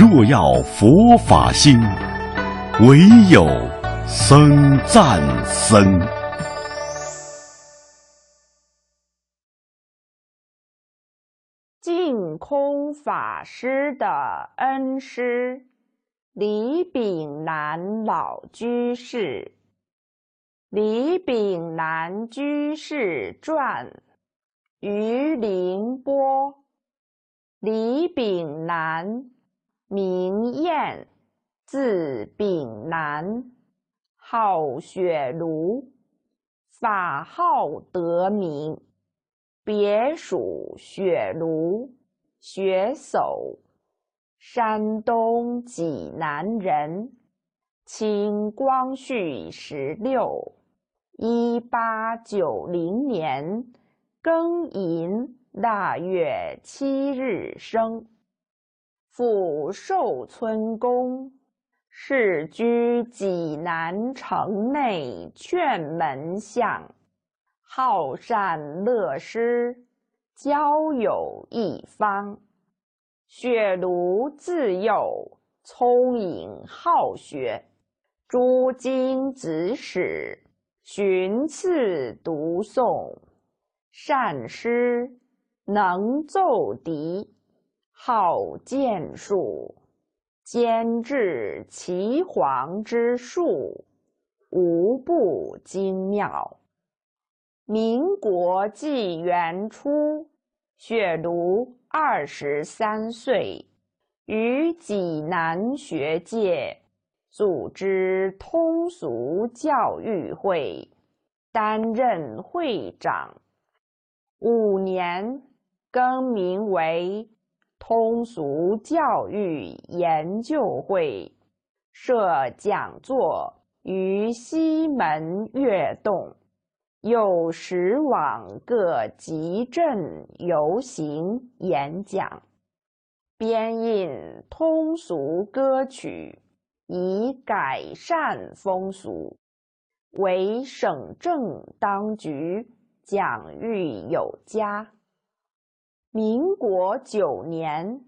若要佛法兴，唯有僧赞僧。净空法师的恩师李炳南老居士，《李炳南居士传》于凌波，李炳南。名彦，字炳南，号雪庐，法号德明，别署雪庐、雪叟，山东济南人。清光绪十六（一八九零年），庚寅腊月七日生。府寿村公，世居济南城内劝门巷，好善乐施，交友一方。雪庐自幼聪颖好学，诸经子史，寻次读诵，善诗，能奏笛。好剑术，兼治岐黄之术，无不精妙。民国纪元初，雪庐二十三岁，于济南学界组织通俗教育会，担任会长。五年，更名为。通俗教育研究会设讲座于西门月洞，有时往各集镇游行演讲，编印通俗歌曲，以改善风俗，为省政当局奖誉有加。民国九年，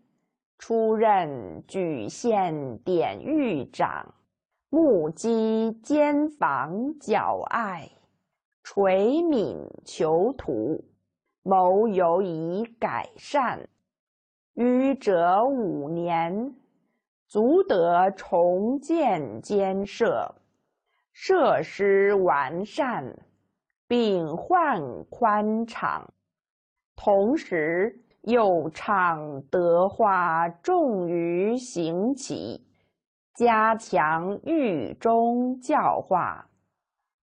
出任莒县典狱长，目击监房较隘，垂悯囚徒，谋有以改善。于者五年，足得重建监舍，设施完善，并患宽敞。同时又倡德化重于行乞，加强狱中教化，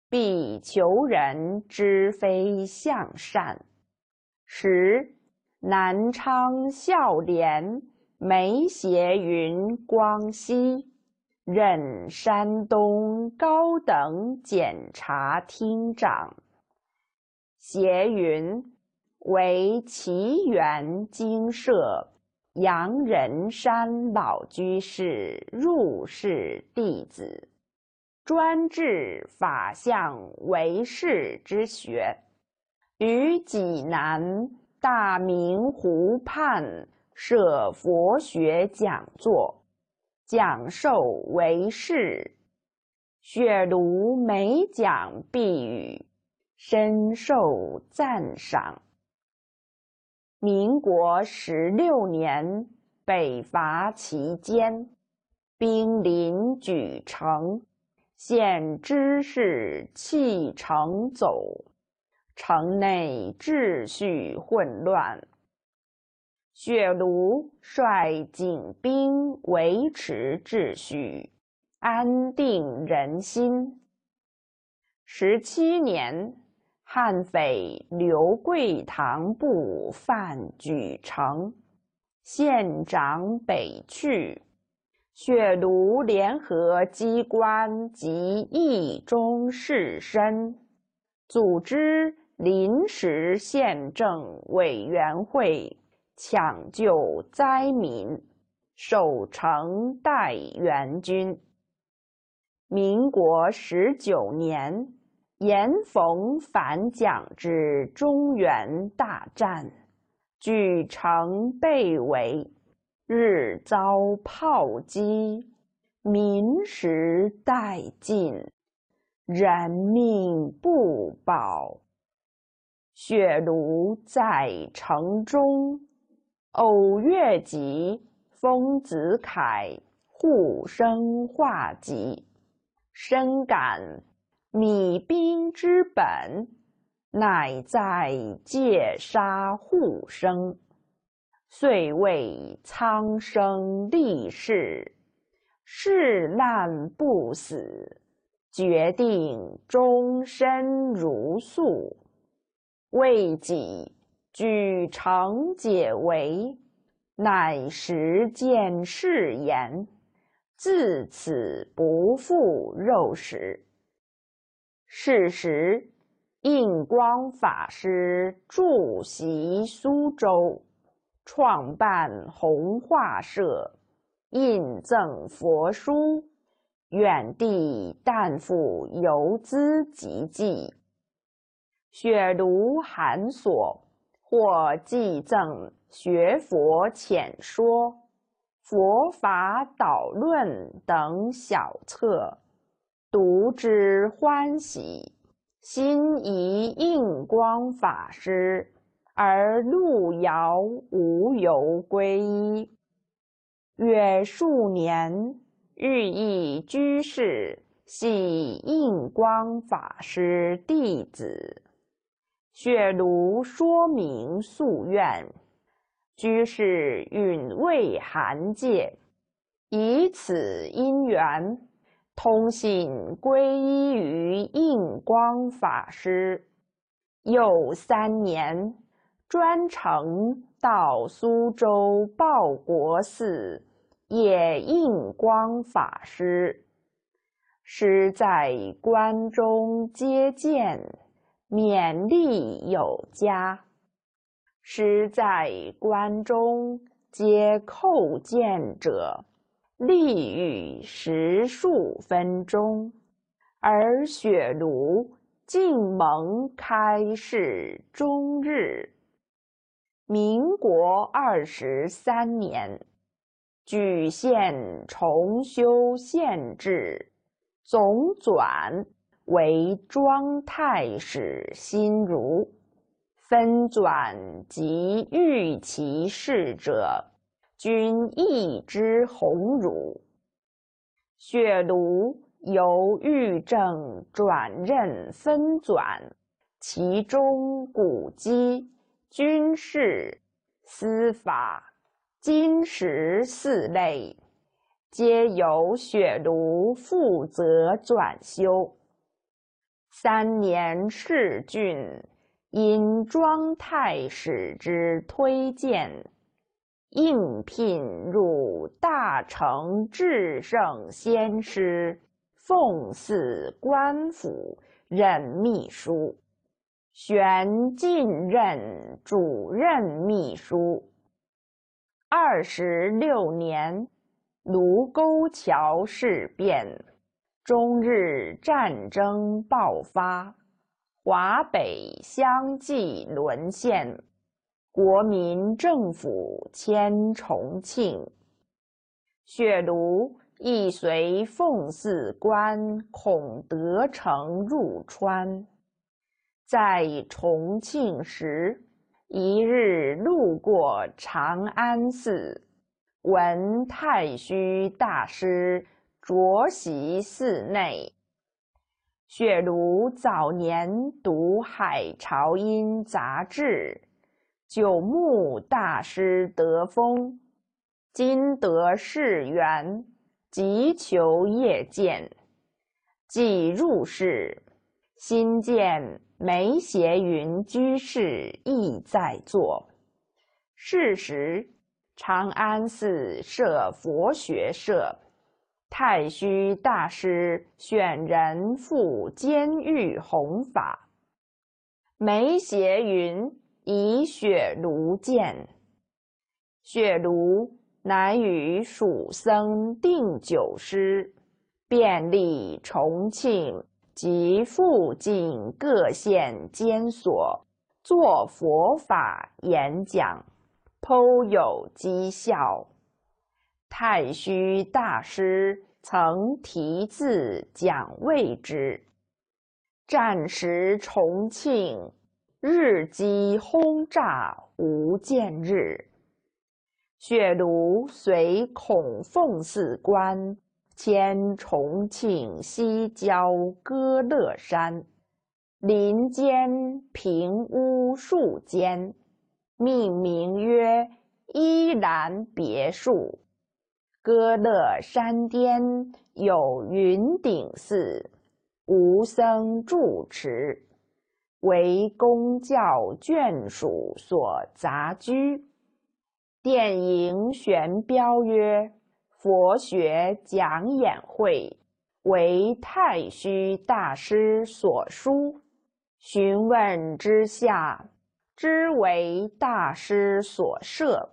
必求人知非向善。十南昌孝廉梅斜云光熙任山东高等检察厅长。斜云。为齐缘精舍杨仁山老居士入室弟子，专治法相为识之学。于济南大明湖畔设佛学讲座，讲授为识，学如美讲必语，深受赞赏。民国十六年，北伐期间，兵临莒城，现知事弃城走，城内秩序混乱。雪庐率警兵维持秩序，安定人心。十七年。汉匪刘桂堂部犯举城，县长北去，血奴联合机关及义中士绅，组织临时县政委员会，抢救灾民，守城待援军。民国十九年。严逢反蒋之中原大战，举城被围，日遭炮击，民食殆尽，人命不保。血庐在城中，偶月及丰子恺护生化集，深感。米兵之本，乃在戒杀护生，遂为苍生立誓，誓难不死，决定终身如素，为己举长解围，乃实践誓言，自此不复肉食。是时，印光法师住席苏州，创办弘化社，印赠佛书，远地但赴游资集记，雪读寒索，或寄赠学佛浅说、佛法导论等小册。读之欢喜，心仪印光法师，而路遥无由皈依。约数年，日一居士，系印光法师弟子，血炉说明夙愿，居士允为寒戒，以此因缘。通信归依于印光法师，又三年，专程到苏州报国寺谒印光法师，师在关中接见，勉励有加。师在关中接叩见者。立于十数分钟，而雪庐竟蒙开示终日。民国二十三年，莒县重修县志，总纂为庄太史新儒，分纂及御其事者。均一枝红乳，血炉由豫政转任分转，其中古籍、军事、司法、金石四类，皆由血炉负责转修。三年试郡，因庄太史之推荐。应聘入大成至圣先师奉祀官府任秘书，旋晋任主任秘书。二十六年，卢沟桥事变，中日战争爆发，华北相继沦陷。国民政府迁重庆，雪庐亦随奉祀官孔德成入川。在重庆时，一日路过长安寺，闻太虚大师着席寺内。雪庐早年读《海潮音杂志》。九牧大师得风，今得世缘，急求夜见。既入世，新见梅斜云居士亦在座。是时，长安寺设佛学社，太虚大师选人赴监狱弘法。梅斜云。以雪庐见，雪庐乃与蜀僧定九师，遍历重庆及附近各县监所，做佛法演讲，颇有讥笑。太虚大师曾题字讲慰之。战时重庆。日积轰炸无见日，雪炉随孔奉寺官迁重庆西郊歌乐山，林间平屋数间，命名曰依兰别墅。歌乐山巅有云顶寺，无僧住持。为公教眷属所杂居，殿影玄标曰“佛学讲演会”，为太虚大师所书。询问之下，知为大师所设。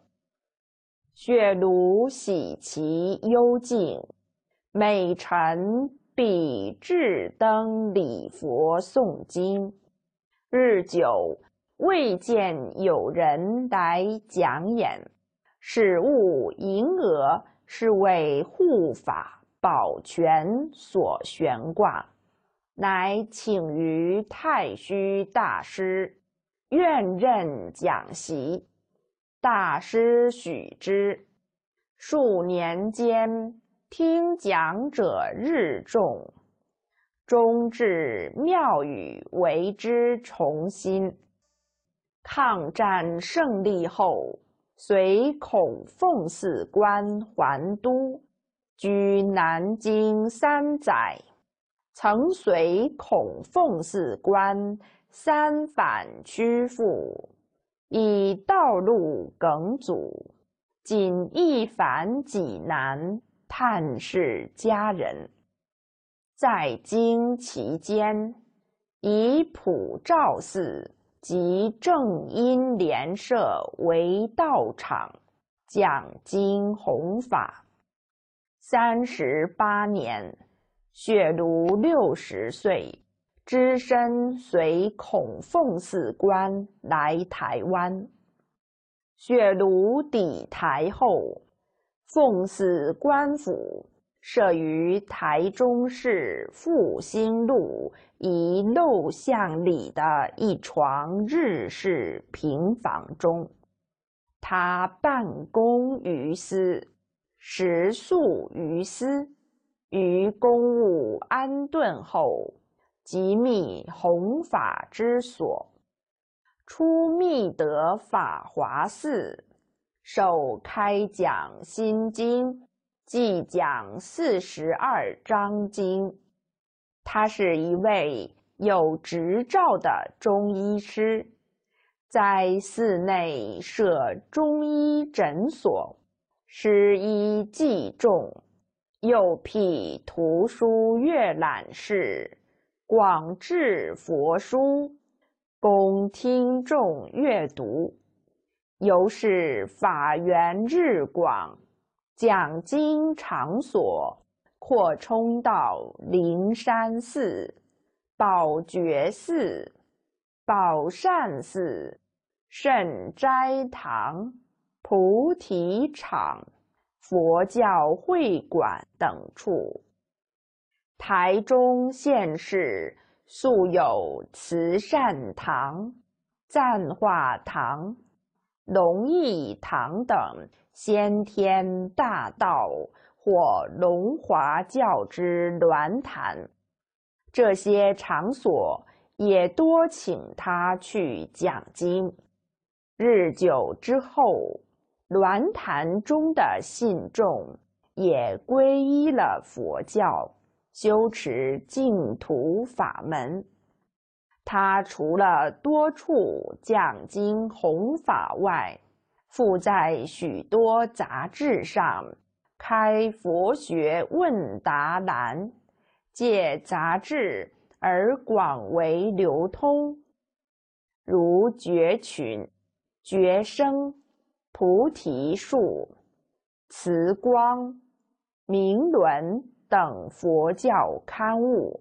雪庐喜其幽静，每晨必至灯礼佛诵经。日久未见有人来讲演，使物盈额是为护法保全所悬挂，乃请于太虚大师，愿任讲席。大师许之，数年间听讲者日众。终至庙宇为之重新。抗战胜利后，随孔凤寺官还都，居南京三载。曾随孔凤寺官三反曲阜，以道路梗阻，仅一返济南探视家人。在京期间，以普照寺及正因莲社为道场，讲经弘法。三十八年，雪庐六十岁，只身随孔凤寺官来台湾。雪庐抵台后，奉祀官府。设于台中市复兴路一陋巷里的一床日式平房中，他办公于私，食宿于私。于公务安顿后，即觅弘法之所，出密德法华寺，受开讲《心经》。记讲四十二章经，他是一位有执照的中医师，在寺内设中医诊所，师医济众，又辟图书阅览室，广制佛书，供听众阅读。由是法缘日广。讲经场所扩充到灵山寺、宝觉寺、宝善寺、圣斋堂、菩提场、佛教会馆等处。台中县市素有慈善堂、赞化堂。龙义堂等先天大道或龙华教之鸾坛，这些场所也多请他去讲经。日久之后，鸾坛中的信众也皈依了佛教，修持净土法门。他除了多处讲经弘法外，附在许多杂志上开佛学问答栏，借杂志而广为流通，如《觉群》《觉生》《菩提树》《慈光》《明伦》等佛教刊物。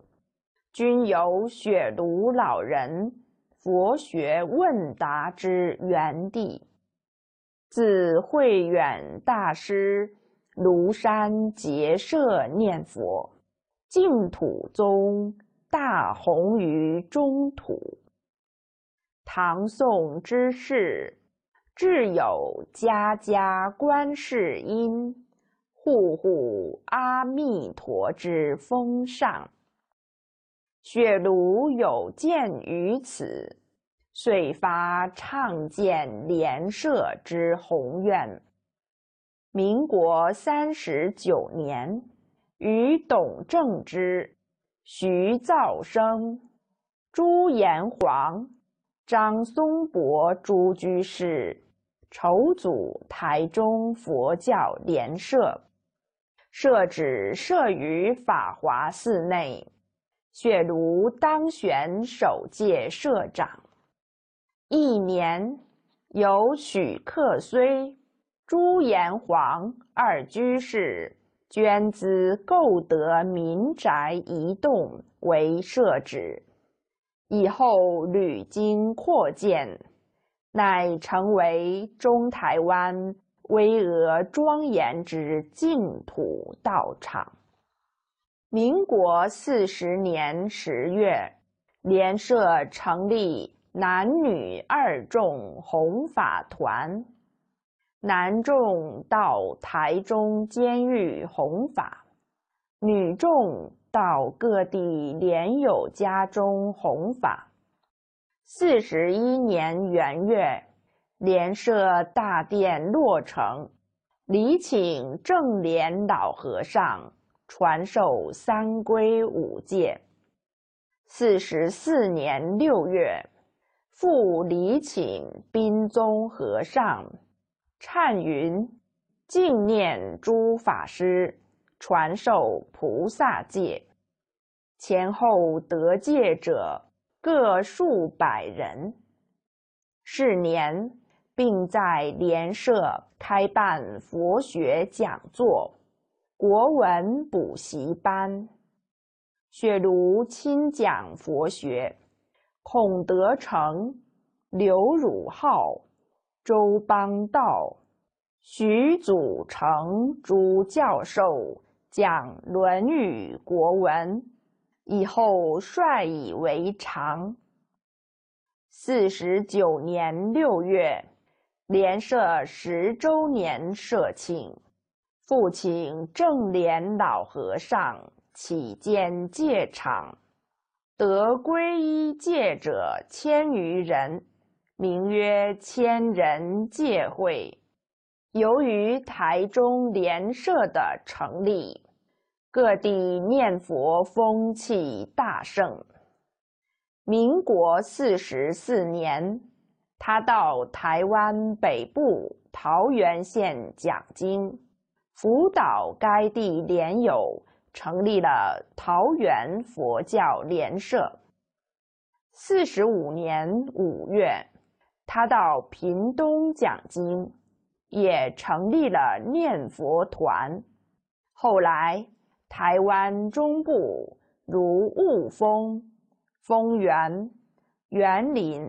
均有雪庐老人佛学问答之源地，自慧远大师庐山结社念佛，净土宗大弘于中土。唐宋之事，至有家家观世音，户户阿弥陀之风尚。雪庐有见于此，遂发倡建莲社之宏愿。民国三十九年，与董正之、徐兆生、朱延煌、张松柏诸居士筹组台中佛教莲社，社址设于法华寺内。雪庐当选首届社长，一年由许克虽、朱延黄二居士捐资购得民宅一栋为社址，以后屡经扩建，乃成为中台湾巍峨庄严之净土道场。民国四十年十月，联社成立男女二众弘法团，男众到台中监狱弘法，女众到各地莲友家中弘法。四十一年元月，联社大殿落成，礼请正联老和尚。传授三归五戒。四十四年六月，复礼请宾宗和尚忏云，净念诸法师传授菩萨戒，前后得戒者各数百人。是年，并在莲社开办佛学讲座。国文补习班，雪茹亲讲佛学，孔德成、刘汝浩、周邦道、徐祖成诸教授讲《论语》国文，以后率以为常。四十九年六月，连设十周年社庆。父亲正莲老和尚起建戒场，得皈依戒者千余人，名曰千人戒会。由于台中莲社的成立，各地念佛风气大盛。民国四十四年，他到台湾北部桃园县讲经。辅导该地莲友，成立了桃园佛教联社。四十五年五月，他到屏东讲经，也成立了念佛团。后来，台湾中部如雾峰、丰原、园林、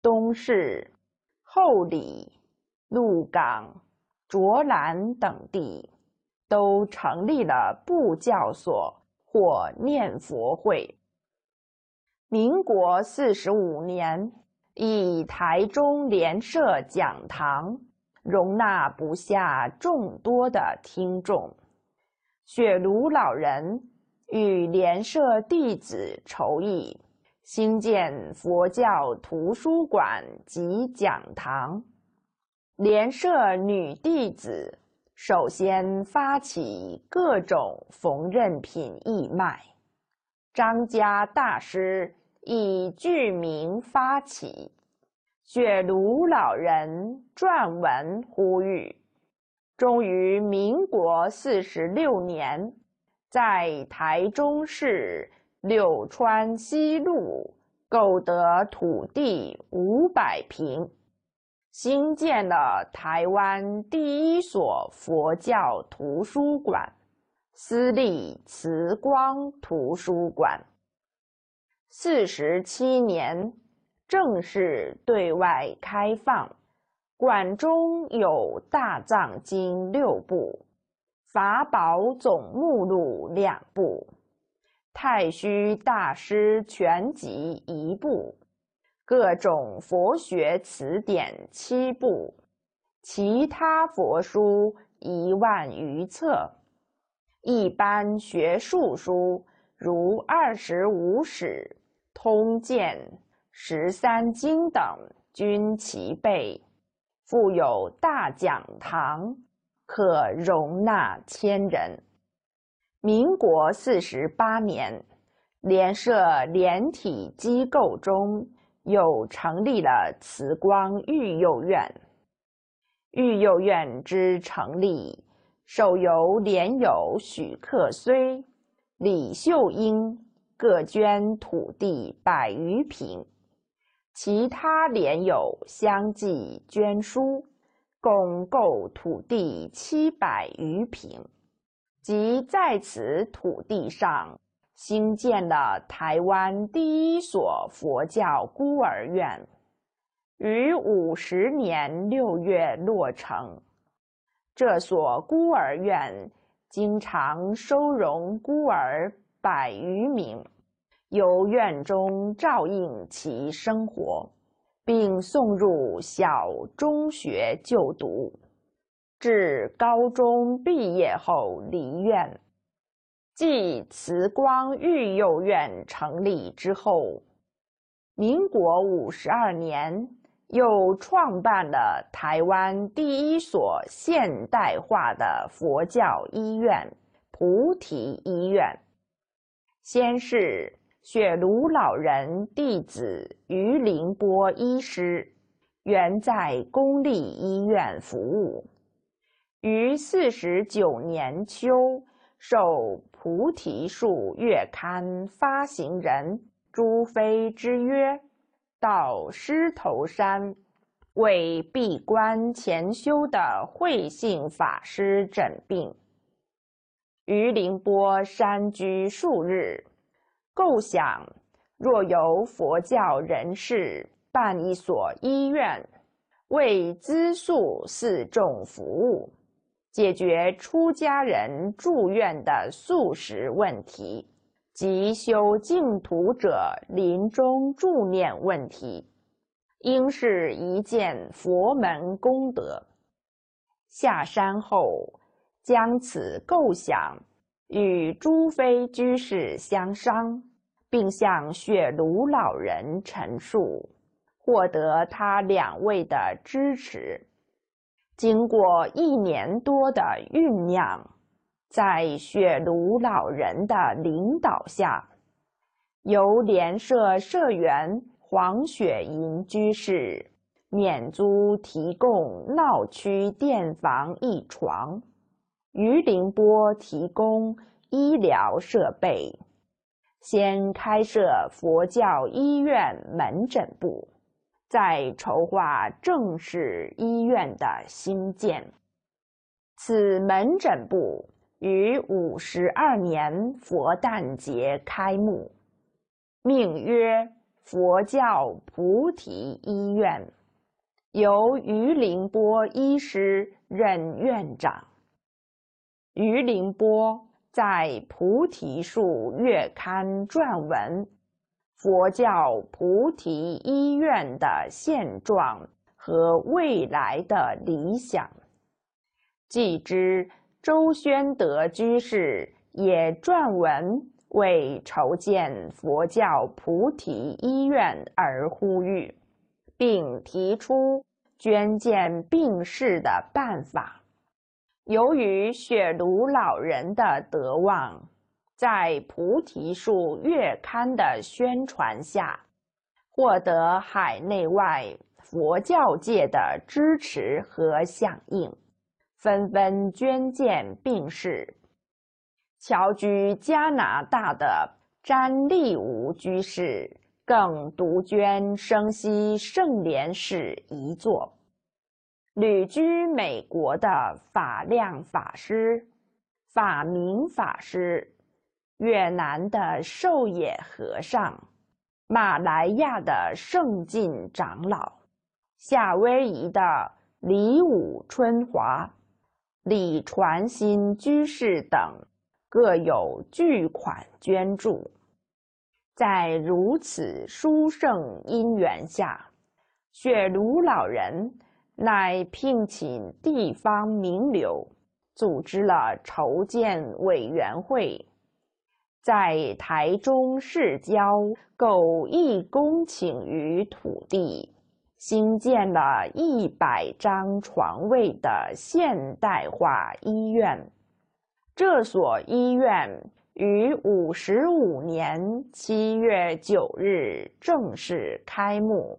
东势、后里、鹿港。卓兰等地，都成立了布教所或念佛会。民国四十五年，以台中联社讲堂容纳不下众多的听众，雪庐老人与联社弟子筹议，兴建佛教图书馆及讲堂。联社女弟子首先发起各种缝纫品义卖，张家大师以剧名发起，雪庐老人撰文呼吁。终于民国四十六年，在台中市柳川西路购得土地五百坪。新建了台湾第一所佛教图书馆——私立慈光图书馆。四十七年正式对外开放，馆中有大藏经六部、法宝总目录两部、太虚大师全集一部。各种佛学辞典七部，其他佛书一万余册，一般学术书如《二十五史》《通鉴》《十三经》等均齐备。附有大讲堂，可容纳千人。民国四十八年，连设连体机构中。又成立了慈光育幼院。育幼院之成立，首由莲友许克虽、李秀英各捐土地百余坪，其他莲友相继捐书，共购土地七百余坪，即在此土地上。新建的台湾第一所佛教孤儿院，于五十年六月落成。这所孤儿院经常收容孤儿百余名，由院中照应其生活，并送入小中学就读，至高中毕业后离院。继慈光育幼院成立之后，民国五十二年又创办了台湾第一所现代化的佛教医院——菩提医院。先是雪庐老人弟子于凌波医师，原在公立医院服务，于四十九年秋。受《菩提树》月刊发行人朱非之约，到狮头山为闭关潜修的慧性法师诊病，于凌波山居数日，构想若由佛教人士办一所医院，为资助四众服务。解决出家人住院的素食问题及修净土者临终助念问题，应是一件佛门功德。下山后，将此构想与诸非居士相商，并向雪庐老人陈述，获得他两位的支持。经过一年多的酝酿，在雪庐老人的领导下，由联社社员黄雪银居士免租提供闹区店房一床，于林波提供医疗设备，先开设佛教医院门诊部。在筹划正式医院的兴建，此门诊部于五十二年佛诞节开幕，命曰佛教菩提医院，由于林波医师任院长。于林波在《菩提树月刊》撰文。佛教菩提医院的现状和未来的理想。继之，周宣德居士也撰文为筹建佛教菩提医院而呼吁，并提出捐建病室的办法。由于雪庐老人的德望。在《菩提树月刊》的宣传下，获得海内外佛教界的支持和响应，纷纷捐建病逝。侨居加拿大的詹立吾居士更独捐生息圣莲寺一座。旅居美国的法亮法师、法明法师。越南的寿野和尚、马来亚的圣进长老、夏威夷的李武春华、李传新居士等，各有巨款捐助。在如此殊胜因缘下，雪庐老人乃聘请地方名流，组织了筹建委员会。在台中市郊购一公顷于土地，新建了一百张床位的现代化医院。这所医院于五十五年七月九日正式开幕，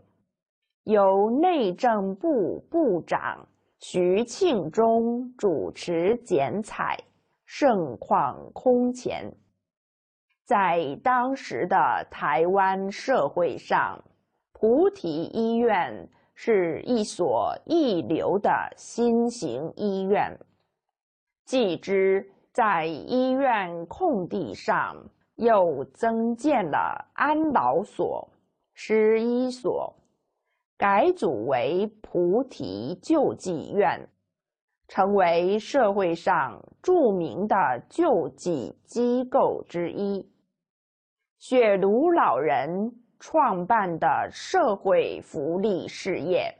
由内政部部长徐庆忠主持剪彩，盛况空前。在当时的台湾社会上，菩提医院是一所一流的新型医院。继之，在医院空地上又增建了安老所、师医所，改组为菩提救济院，成为社会上著名的救济机构之一。雪庐老人创办的社会福利事业，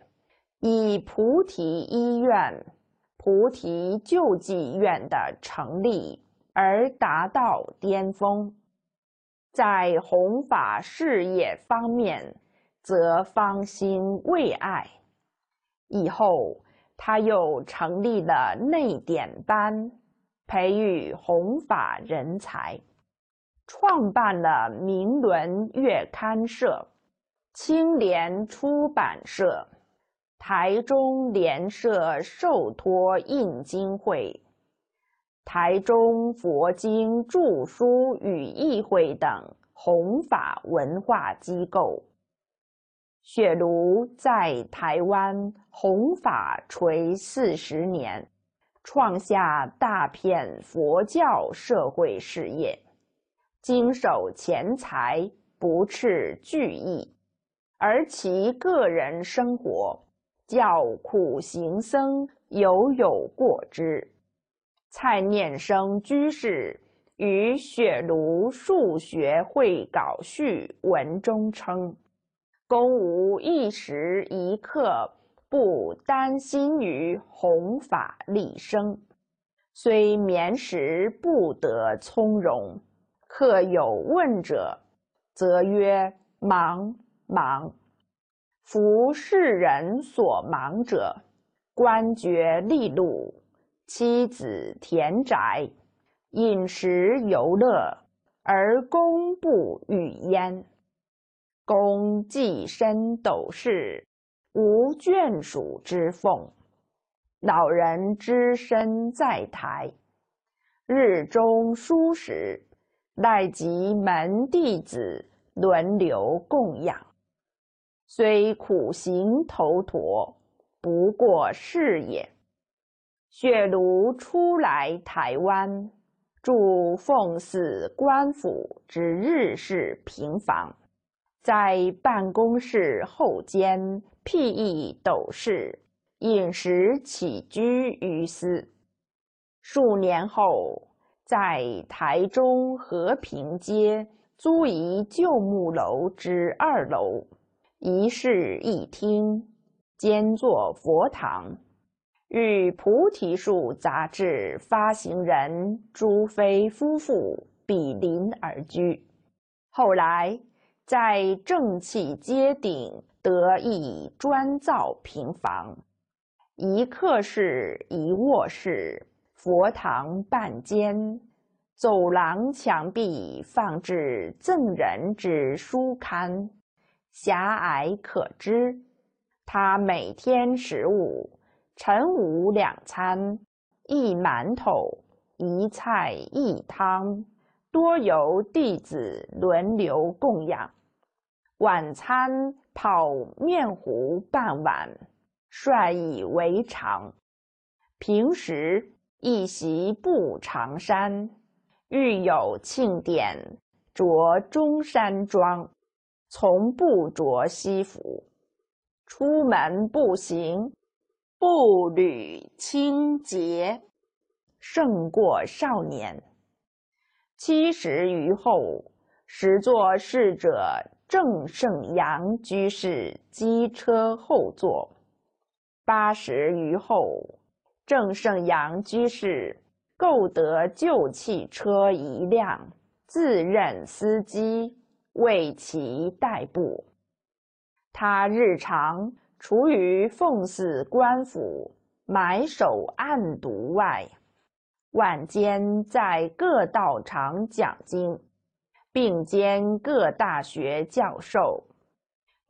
以菩提医院、菩提救济院的成立而达到巅峰。在弘法事业方面，则方心未艾。以后，他又成立了内典班，培育弘法人才。创办了明伦月刊社、青莲出版社、台中联社受托印经会、台中佛经著书与议会等弘法文化机构。雪庐在台湾弘法垂四十年，创下大片佛教社会事业。经手钱财不斥巨意，而其个人生活，叫苦行僧犹有过之。蔡念生居士于雪庐数学会稿序文中称：“公无一时一刻不担心于弘法立生，虽眠时不得从容。”客有问者，则曰：“忙忙！夫世人所忙者，官爵利禄，妻子田宅，饮食游乐，而公不与焉。公既身斗室，无眷属之奉，老人之身在台，日中书史。”乃及门弟子轮流供养，虽苦行头陀，不过是也。雪庐初来台湾，住奉祀官府之日式平房，在办公室后间辟一斗室，饮食起居于斯。数年后。在台中和平街租一旧木楼之二楼，一室一厅，兼作佛堂，与菩提树杂志发行人朱飞夫妇比邻而居。后来在正气街顶得一砖造平房，一客室，一卧室。佛堂半间，走廊墙壁放置赠人之书刊，狭隘可知。他每天食午、晨午两餐，一馒头、一菜一汤，多由弟子轮流供养。晚餐泡面糊半碗，率以为常。平时。一袭布长衫，遇有庆典着中山装，从不着西服。出门步行，步履清洁，胜过少年。七十余后，时作逝者正圣阳居士机车后座。八十余后。郑圣阳居士购得旧汽车一辆，自任司机为其代步。他日常除于奉祀官府、埋首暗读外，晚间在各道场讲经，并兼各大学教授，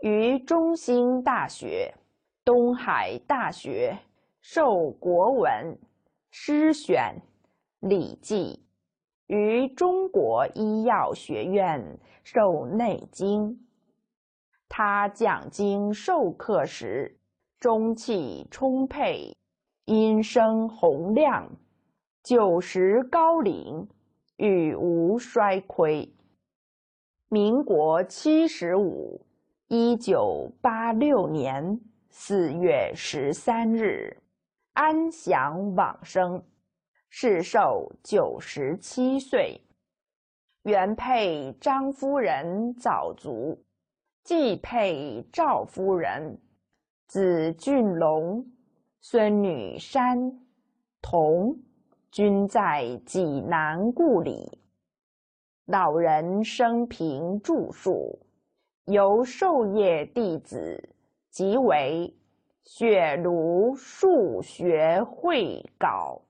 于中兴大学、东海大学。授国文、诗选、礼记，于中国医药学院授内经。他讲经授课时，中气充沛，音声洪亮。九十高龄，与无衰亏。民国七十五，一九八六年四月十三日。安享往生，是寿九十七岁。原配张夫人早卒，继配赵夫人。子俊龙，孙女山、童，均在济南故里。老人生平著述，由授业弟子即为。雪庐数学会稿，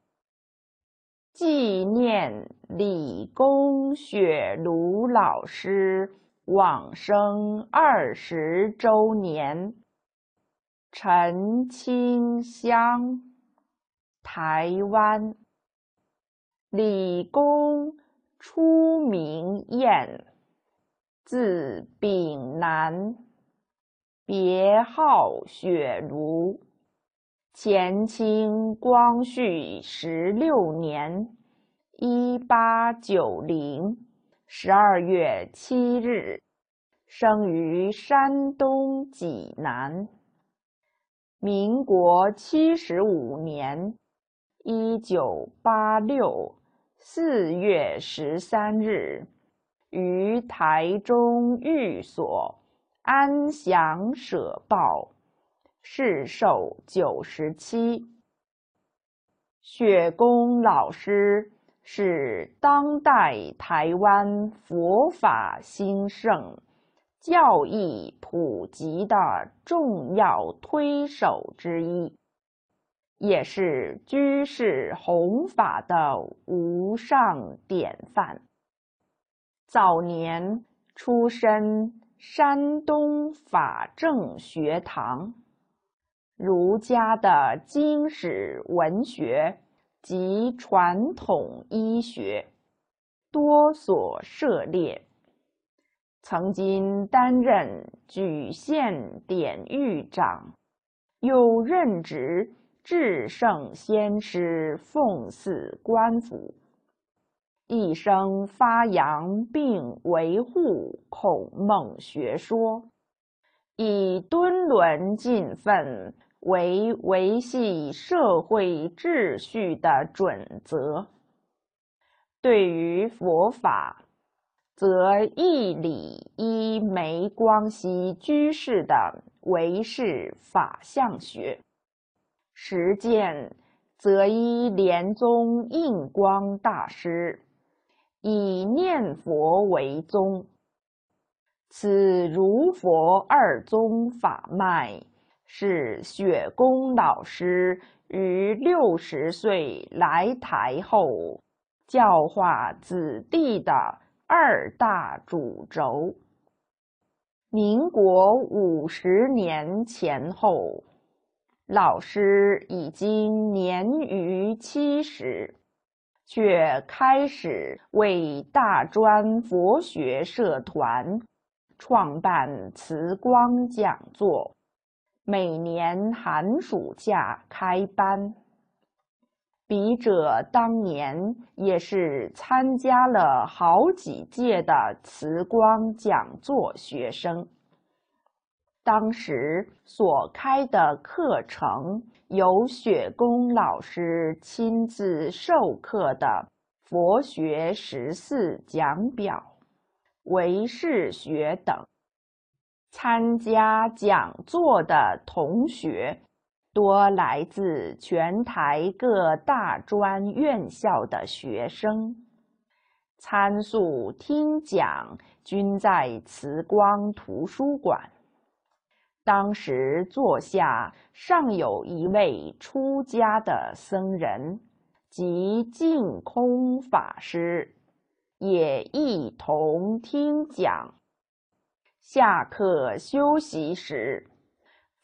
纪念理工雪庐老师往生二十周年。陈清湘，台湾。理工出名燕，字炳南。别号雪庐，前清光绪十六年（一八九零）十二月七日，生于山东济南。民国七十五年（一九八六）四月十三日，于台中寓所。安详舍报，世寿九十七。雪公老师是当代台湾佛法兴盛、教义普及的重要推手之一，也是居士弘法的无上典范。早年出身。山东法政学堂，儒家的经史文学及传统医学多所涉猎。曾经担任莒县典狱长，又任职至圣先师奉祀官府。一生发扬并维护孔孟学说，以敦伦尽分为维系社会秩序的准则。对于佛法，则一理一没光羲居士的唯识法相学，实践则依莲宗印光大师。以念佛为宗，此如佛二宗法脉是雪公老师于六十岁来台后教化子弟的二大主轴。民国五十年前后，老师已经年逾七十。却开始为大专佛学社团创办慈光讲座，每年寒暑假开班。笔者当年也是参加了好几届的慈光讲座学生，当时所开的课程。由雪宫老师亲自授课的《佛学十四讲表》《唯识学》等，参加讲座的同学多来自全台各大专院校的学生，参宿听讲均在慈光图书馆。当时座下尚有一位出家的僧人，即净空法师，也一同听讲。下课休息时，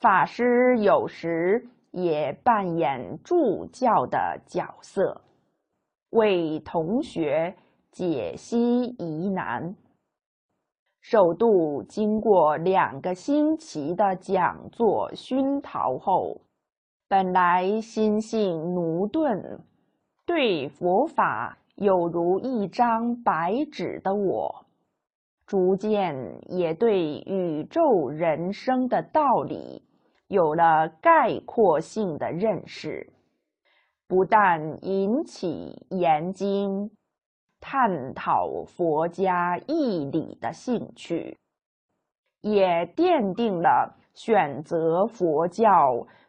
法师有时也扮演助教的角色，为同学解析疑难。首度经过两个星期的讲座熏陶后，本来心性驽钝、对佛法有如一张白纸的我，逐渐也对宇宙人生的道理有了概括性的认识，不但引起研精。探讨佛家义理的兴趣，也奠定了选择佛教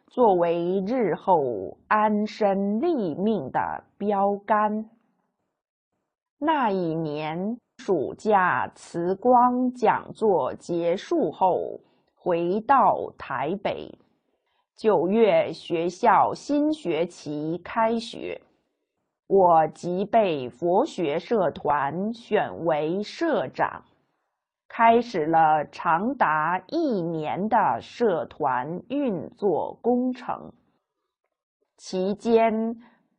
作为日后安身立命的标杆。那一年暑假慈光讲座结束后，回到台北。九月，学校新学期开学。我即被佛学社团选为社长，开始了长达一年的社团运作工程。期间，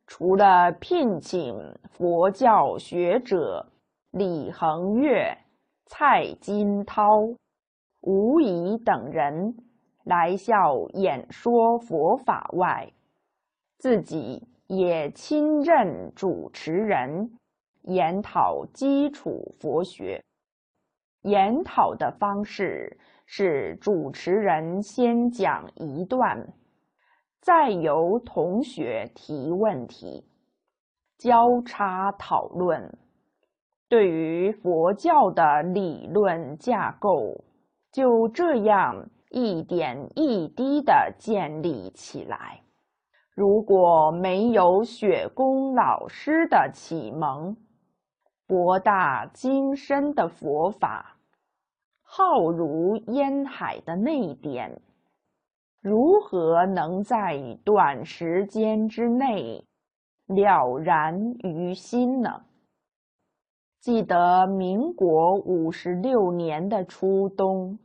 除了聘请佛教学者李恒岳、蔡金涛、吴仪等人来校演说佛法外，自己。也亲任主持人，研讨基础佛学。研讨的方式是主持人先讲一段，再由同学提问题，交叉讨论。对于佛教的理论架构，就这样一点一滴地建立起来。如果没有雪公老师的启蒙，博大精深的佛法，浩如烟海的内典，如何能在短时间之内了然于心呢？记得民国五十六年的初冬，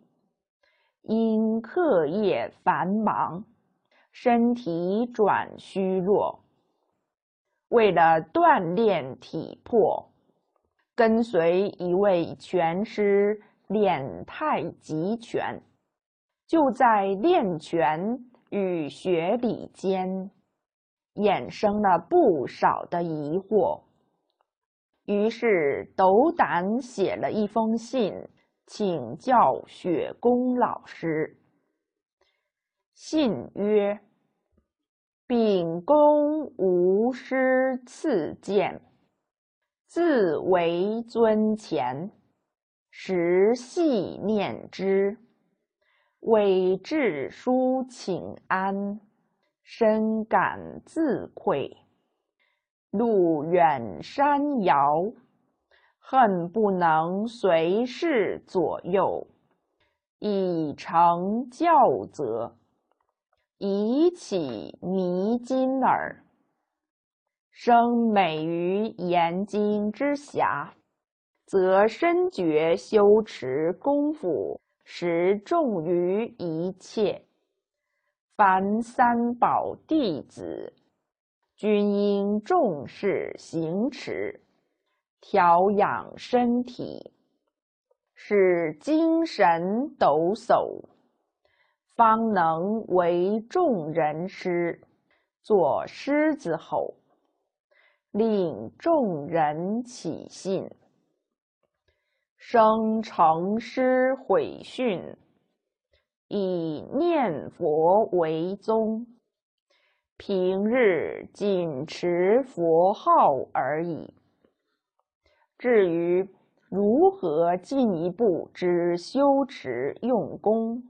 因课业繁忙。身体转虚弱，为了锻炼体魄，跟随一位拳师练太极拳，就在练拳与学理间衍生了不少的疑惑。于是斗胆写了一封信请教雪宫老师，信曰。秉公无私，赐见，自为尊前，时系念之，委贽书请安，深感自愧。路远山遥，恨不能随侍左右，以成教则。以起泥津耳，生美于言津之暇，则深觉修持功夫实重于一切。凡三宝弟子，均应重视行持，调养身体，使精神抖擞。方能为众人师，做狮子吼，令众人起信，生成师毁训，以念佛为宗，平日仅持佛号而已。至于如何进一步之修持用功？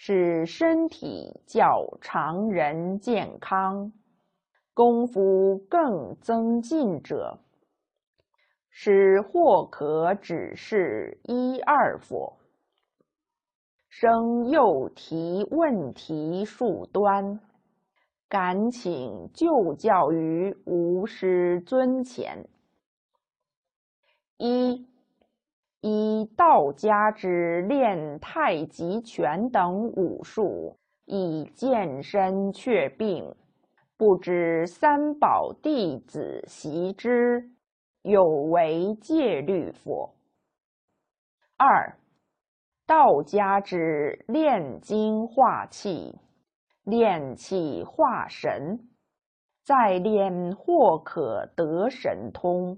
使身体较常人健康，功夫更增进者，使或可只是一二否？生又提问题数端，敢请就教于无师尊前一。以道家之练太极拳等武术以健身却病，不知三宝弟子习之有违戒律否？二，道家之炼精化气，炼气化神，再炼或可得神通，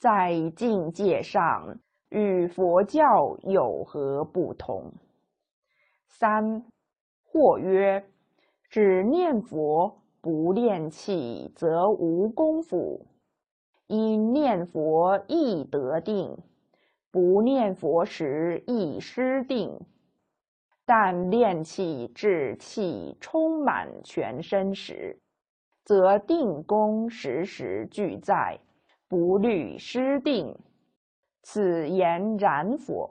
在境界上。与佛教有何不同？三，或曰：只念佛不练气，则无功夫；因念佛易得定，不念佛时易失定。但练气至气充满全身时，则定功时时俱在，不虑失定。此言然，佛。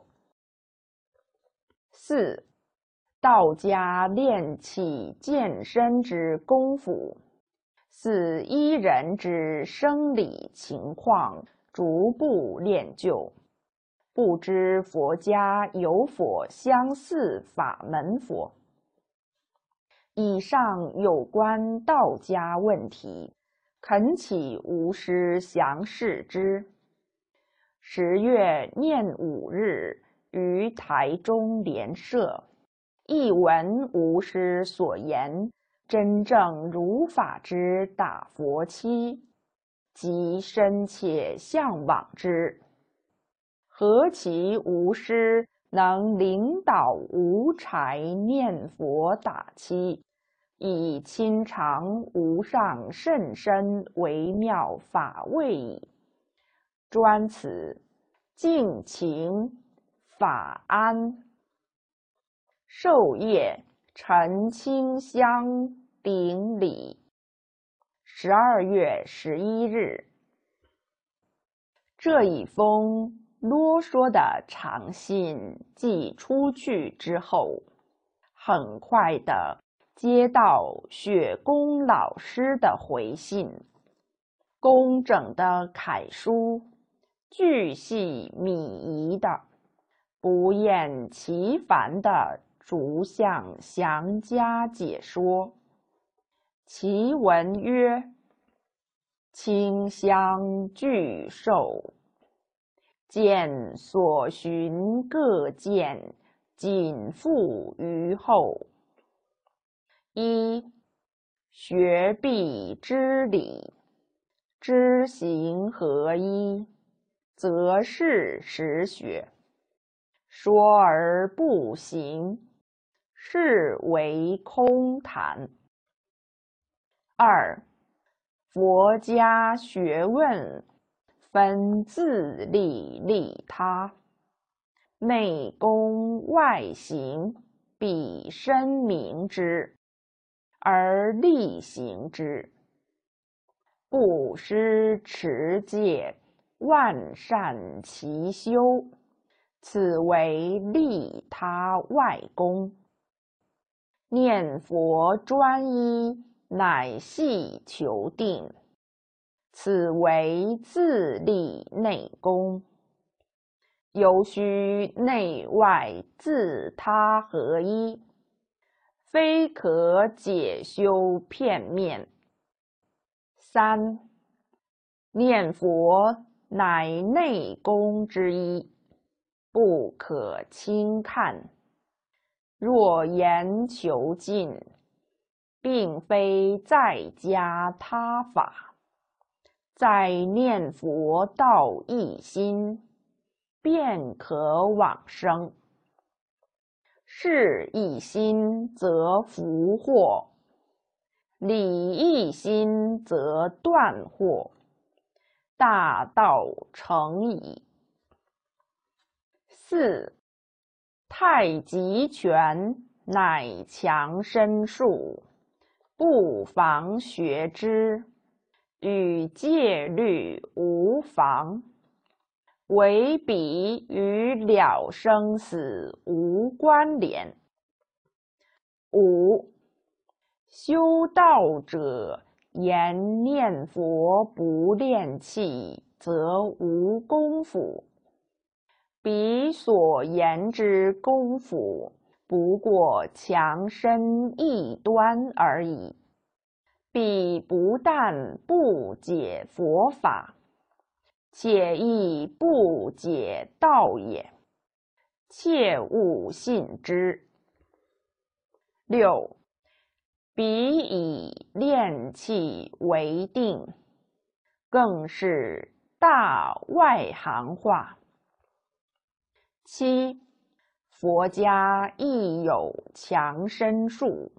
四道家练气健身之功夫，似一人之生理情况，逐步练就。不知佛家有否相似法门？佛。以上有关道家问题，恳请无师详示之。十月念五日于台中莲社，一闻吾师所言，真正如法之打佛七，即深且向往之。何其吾师能领导无才念佛打七，以亲尝无上甚深微妙法味矣。专此敬请法安，授业陈清香顶礼。十二月十一日，这一封啰嗦的长信寄出去之后，很快的接到雪宫老师的回信，工整的楷书。巨细靡遗的，不厌其烦的逐项详加解说。其文曰：“清香俱受，见所寻各见，仅附于后。”一学必知理，知行合一。则是实学，说而不行，是为空谈。二，佛家学问分自利利他，内功外行，彼深明之，而力行之，不失持戒。万善其修，此为利他外功；念佛专一，乃系求定，此为自利内功。由须内外自他合一，非可解修片面。三念佛。乃内功之一，不可轻看。若言求进，并非在家他法，在念佛道一心，便可往生。事一心则福祸，理一心则断祸。大道成矣。四，太极拳乃强身术，不妨学之，与戒律无妨，唯彼与了生死无关联。五，修道者。言念佛不练气，则无功夫。彼所言之功夫，不过强身一端而已。彼不但不解佛法，且亦不解道也。切勿信之。六。彼以练气为定，更是大外行话。七，佛家亦有强身术，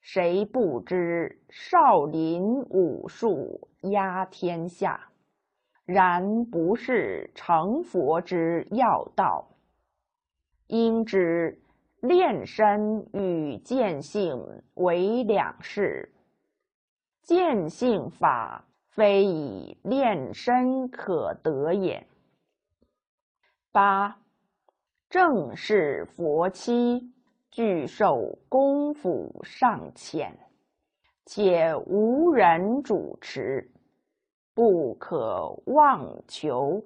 谁不知少林武术压天下？然不是成佛之要道，应知。练身与见性为两事，见性法非以练身可得也。八正是佛妻具受功夫尚浅，且无人主持，不可妄求，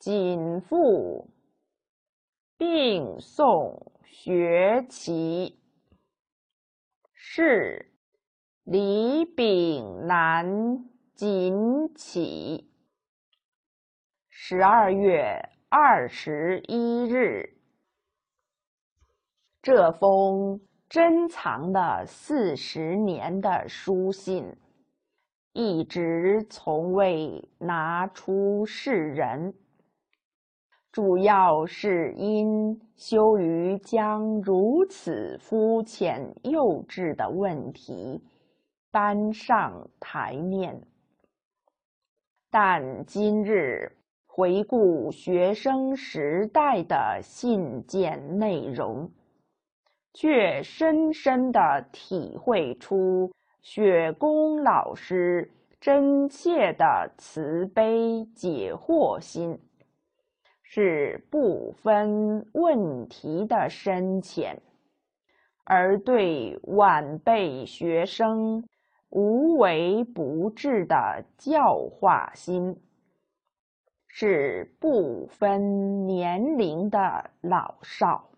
仅复。并送学奇，是李炳南锦起。十二月二十一日，这封珍藏了四十年的书信，一直从未拿出示人。主要是因羞于将如此肤浅幼稚的问题搬上台面，但今日回顾学生时代的信件内容，却深深的体会出雪宫老师真切的慈悲解惑心。是不分问题的深浅，而对晚辈学生无微不至的教化心，是不分年龄的老少。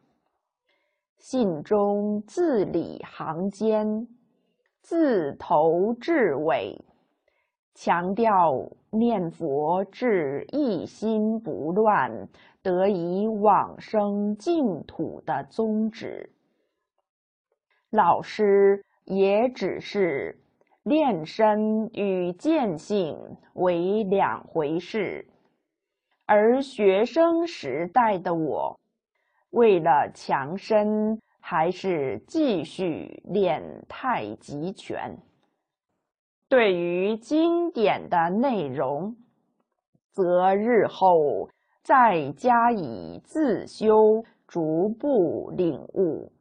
信中字里行间、字头至尾，强调。念佛至一心不乱，得以往生净土的宗旨。老师也只是练身与见性为两回事，而学生时代的我，为了强身，还是继续练太极拳。对于经典的内容，则日后再加以自修，逐步领悟。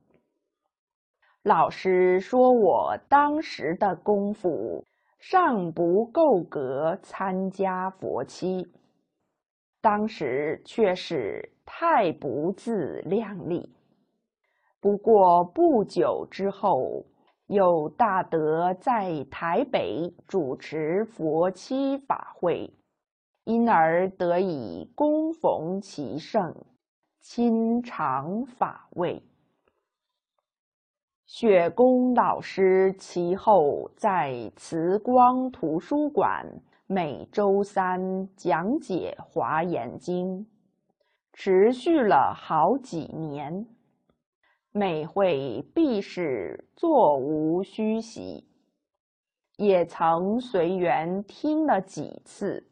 老师说我当时的功夫尚不够格参加佛七，当时却是太不自量力。不过不久之后。有大德在台北主持佛七法会，因而得以供奉其圣，亲尝法味。雪公老师其后在慈光图书馆每周三讲解《华严经》，持续了好几年。每会必是座无虚席，也曾随缘听了几次。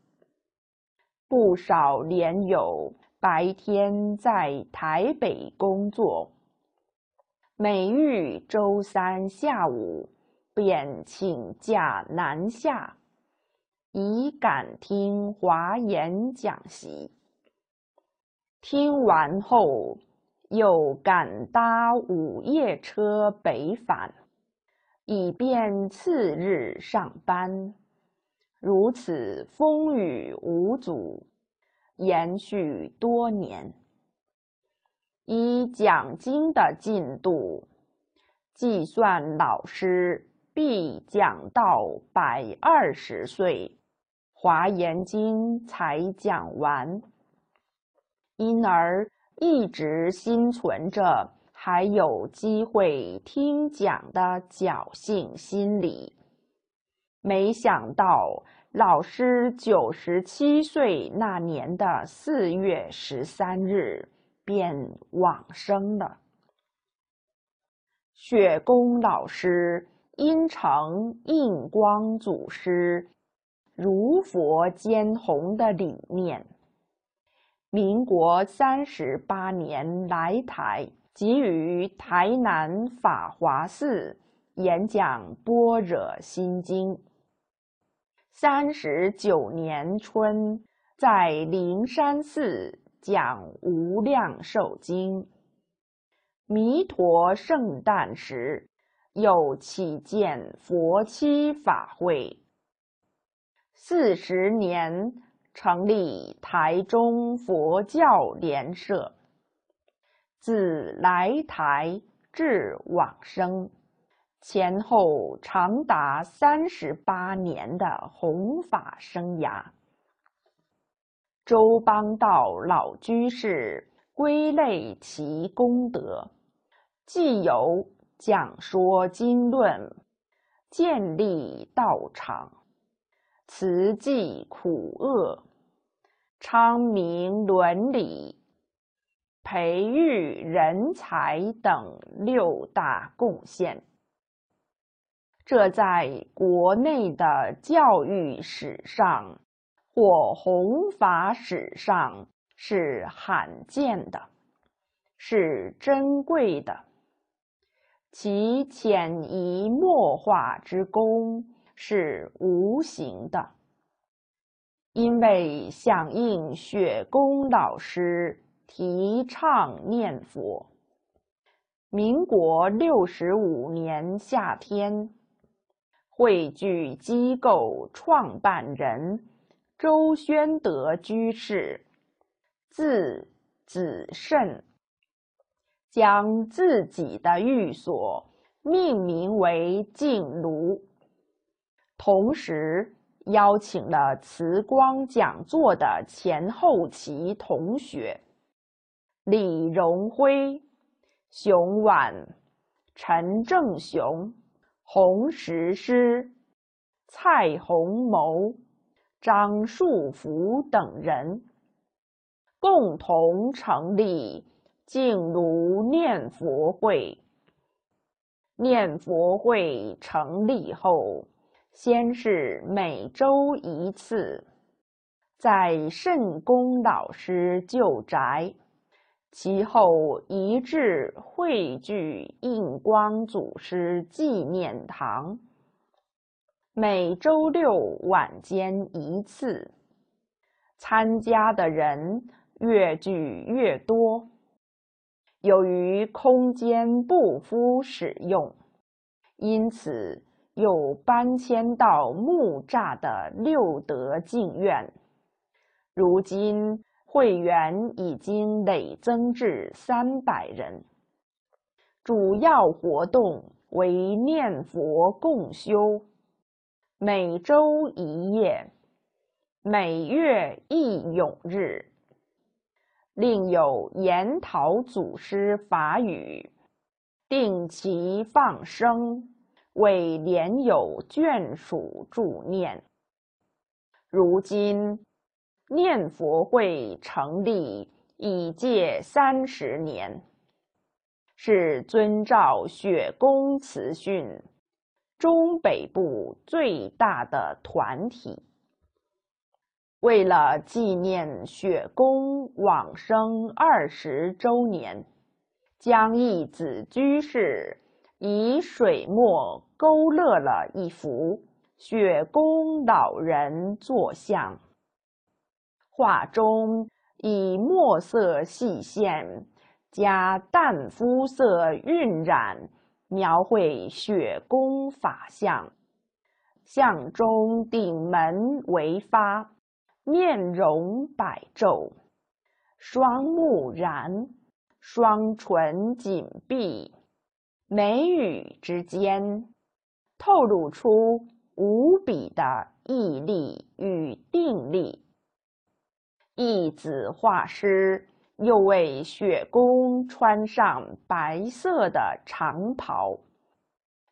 不少莲友白天在台北工作，每遇周三下午便请假南下，以赶听华演讲席。听完后。又赶搭午夜车北返，以便次日上班。如此风雨无阻，延续多年。以讲经的进度计算，老师必讲到百二十岁，华严经才讲完，因而。一直心存着还有机会听讲的侥幸心理，没想到老师九十七岁那年的四月十三日便往生了。雪宫老师因承印光祖师如佛兼弘的理念。民国三十八年来台，给于台南法华寺演讲《般若心经》。三十九年春，在灵山寺讲《无量寿经》。弥陀圣诞时，又起见佛七法会。四十年。成立台中佛教联社，自来台至往生，前后长达三十八年的弘法生涯。周邦道老居士归类其功德，既有讲说经论，建立道场。慈济苦厄、昌明伦理、培育人才等六大贡献，这在国内的教育史上或弘法史上是罕见的，是珍贵的，其潜移默化之功。是无形的，因为响应雪公老师提倡念佛。民国六十五年夏天，汇聚机构创办人周宣德居士，字子慎，将自己的寓所命名为静庐。同时邀请了慈光讲座的前后期同学李荣辉、熊婉、陈正雄、洪石师、蔡洪谋、张树福等人，共同成立静如念佛会。念佛会成立后。先是每周一次，在圣公老师旧宅；其后移至汇聚印光祖师纪念堂，每周六晚间一次。参加的人越聚越多，由于空间不敷使用，因此。又搬迁到木栅的六德净院，如今会员已经累增至三百人，主要活动为念佛共修，每周一夜，每月一永日，另有研讨祖师法语，定期放生。为莲友眷属助念。如今念佛会成立已届三十年，是遵照雪公慈训，中北部最大的团体。为了纪念雪公往生二十周年，将一子居士。以水墨勾勒了一幅雪宫老人坐像。画中以墨色细线加淡肤色晕染，描绘雪宫法相。像中顶门为发，面容百皱，双目然，双唇紧闭。眉宇之间透露出无比的毅力与定力。一子画师又为雪宫穿上白色的长袍，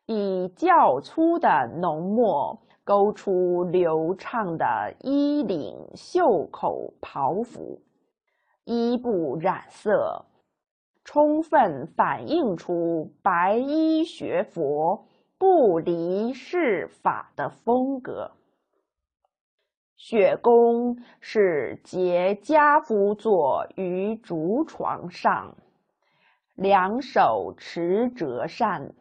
以较粗的浓墨勾出流畅的衣领、袖口、袍服，衣不染色。充分反映出白衣学佛不离世法的风格。雪公是结家夫坐于竹床上，两手持折扇，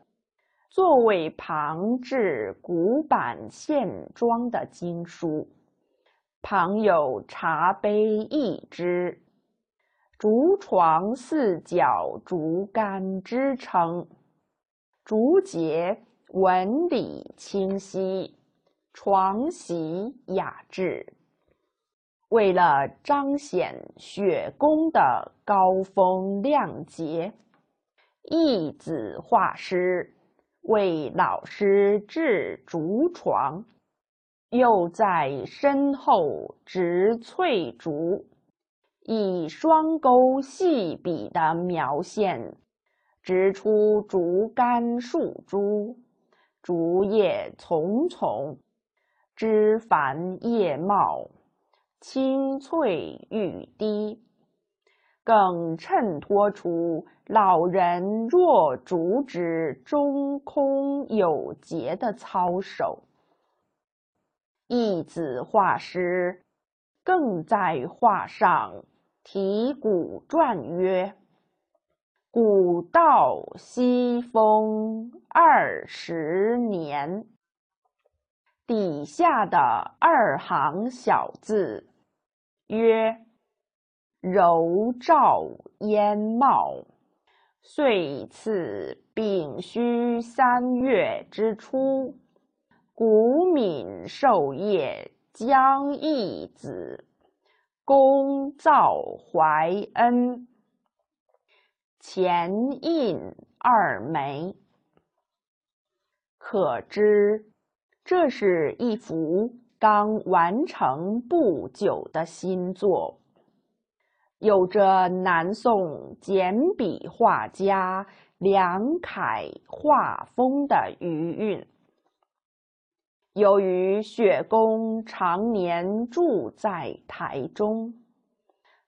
座位旁置古板线装的经书，旁有茶杯一只。竹床四角竹竿支撑，竹节纹理清晰，床席雅致。为了彰显雪宫的高风亮节，义子画师为老师制竹床，又在身后植翠竹。以双钩细笔的描线，直出竹竿、树株，竹叶丛丛，枝繁叶茂，青翠欲滴，更衬托出老人若竹枝中空有节的操守。一子画师，更在画上。题古传曰：“古道西风二十年。”底下的二行小字曰：“柔兆烟茂。”岁次丙戌三月之初，古敏授业将邑子。公造怀恩，前印二枚，可知这是一幅刚完成不久的新作，有着南宋简笔画家梁楷画风的余韵。由于雪公常年住在台中，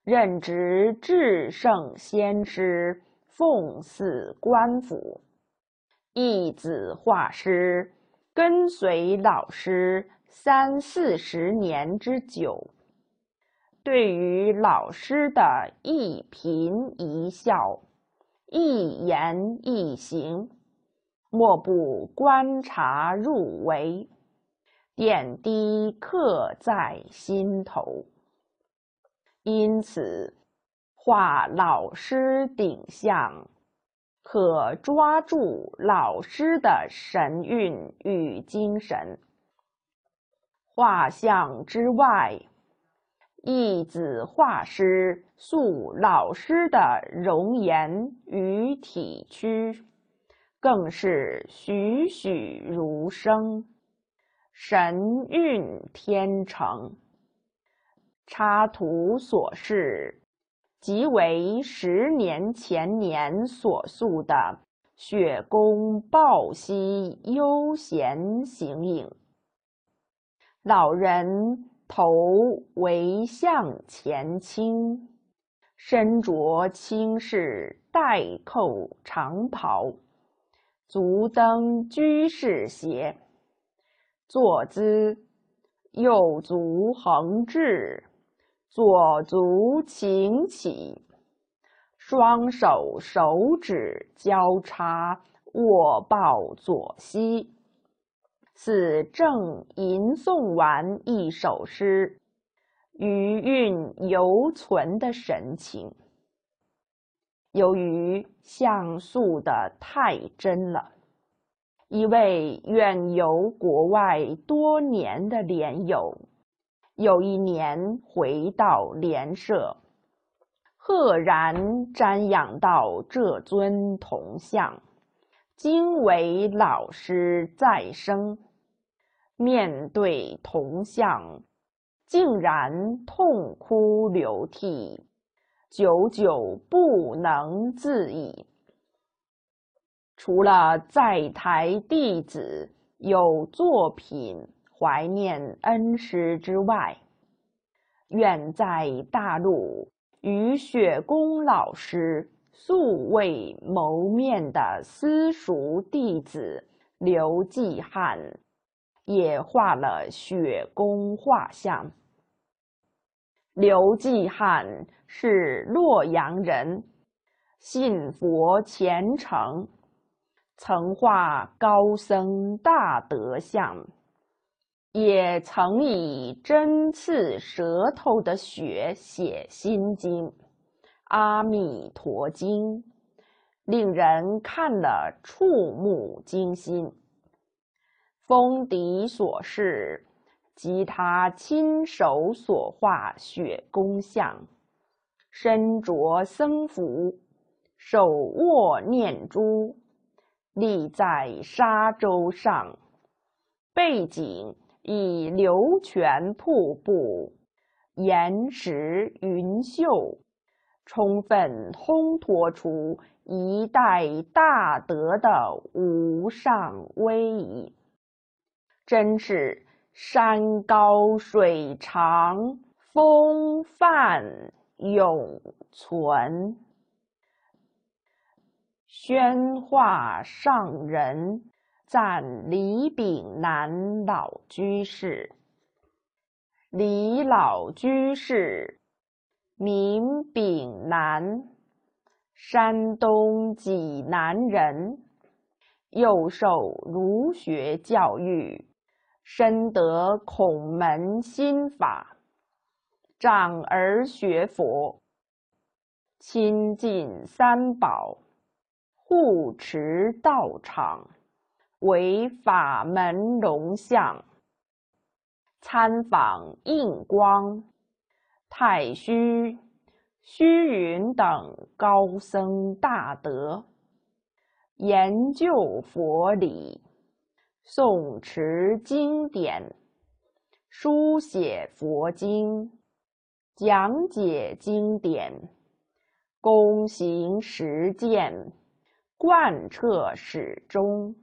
任职至圣先师奉祀官府，一子画师跟随老师三四十年之久，对于老师的一颦一笑、一言一行，莫不观察入微。点滴刻在心头，因此画老师顶像，可抓住老师的神韵与精神。画像之外，一子画师塑老师的容颜与体躯，更是栩栩如生。神韵天成。插图所示，即为十年前年所塑的雪公抱膝悠闲形影。老人头微向前倾，身着青士带扣长袍，足蹬居士鞋。坐姿，右足横置，左足擎起，双手手指交叉，握抱左膝，此正吟诵完一首诗，余韵犹存的神情。由于像素的太真了。一位远游国外多年的莲友，有一年回到莲社，赫然瞻仰到这尊铜像，惊为老师再生，面对铜像，竟然痛哭流涕，久久不能自已。除了在台弟子有作品怀念恩师之外，远在大陆与雪公老师素未谋面的私塾弟子刘继汉，也画了雪公画像。刘继汉是洛阳人，信佛虔诚。曾画高僧大德像，也曾以针刺舌头的血写《心经》《阿弥陀经》，令人看了触目惊心。封底所示及他亲手所画雪公像，身着僧服，手握念珠。立在沙洲上，背景以流泉瀑布、岩石云秀，充分烘托出一代大德的无上威仪。真是山高水长，风范永存。宣化上人赞李炳南老居士。李老居士，名炳南，山东济南人，又受儒学教育，深得孔门心法，长儿学佛，亲近三宝。护持道场，为法门龙象。参访印光、太虚、虚云等高僧大德，研究佛理，诵持经典，书写佛经，讲解经典，躬行实践。贯彻始终，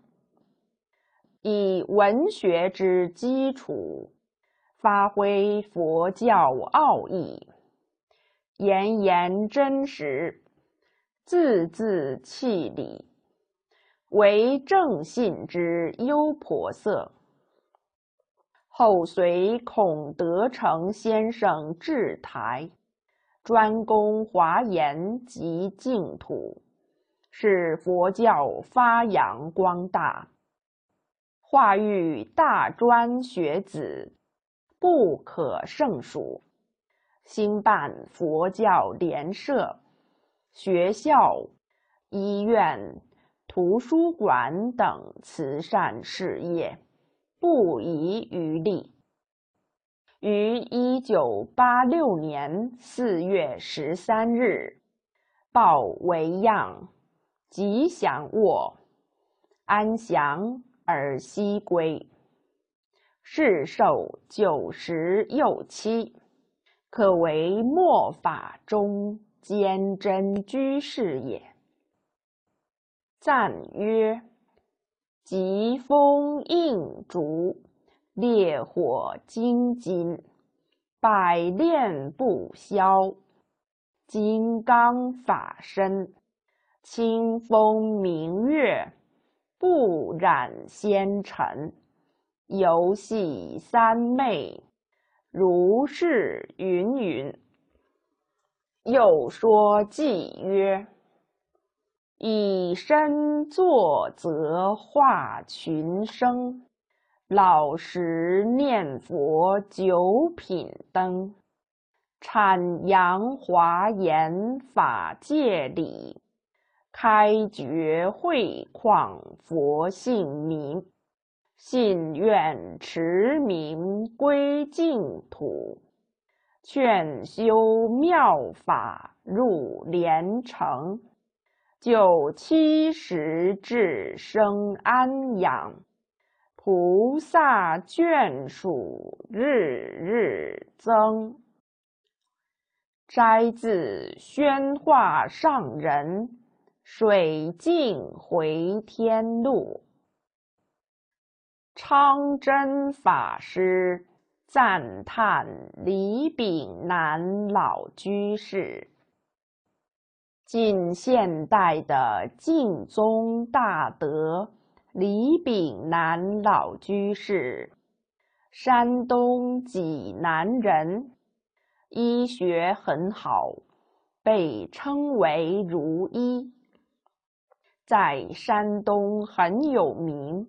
以文学之基础，发挥佛教奥义，言言真实，字字气理，为正信之优婆塞。后随孔德成先生至台，专攻华严及净土。使佛教发扬光大，化育大专学子不可胜数，兴办佛教联社、学校、医院、图书馆等慈善事业，不遗余力。于一九八六年四月十三日，报为样。吉祥卧，安详而息归。世寿九十又七，可为末法中坚贞居士也。赞曰：疾风应烛，烈火金金，百炼不消，金刚法身。清风明月，不染纤尘；游戏三昧，如是云云。又说偈曰：以身作则化群生，老实念佛九品灯，阐扬华严法界理。开觉会，况佛性名；信愿持名，归净土；劝修妙法，入莲城；九七十至，生安养；菩萨眷属，日日增。摘自宣化上人。水镜回天路，昌真法师赞叹李炳南老居士。近现代的净宗大德李炳南老居士，山东济南人，医学很好，被称为如医。在山东很有名，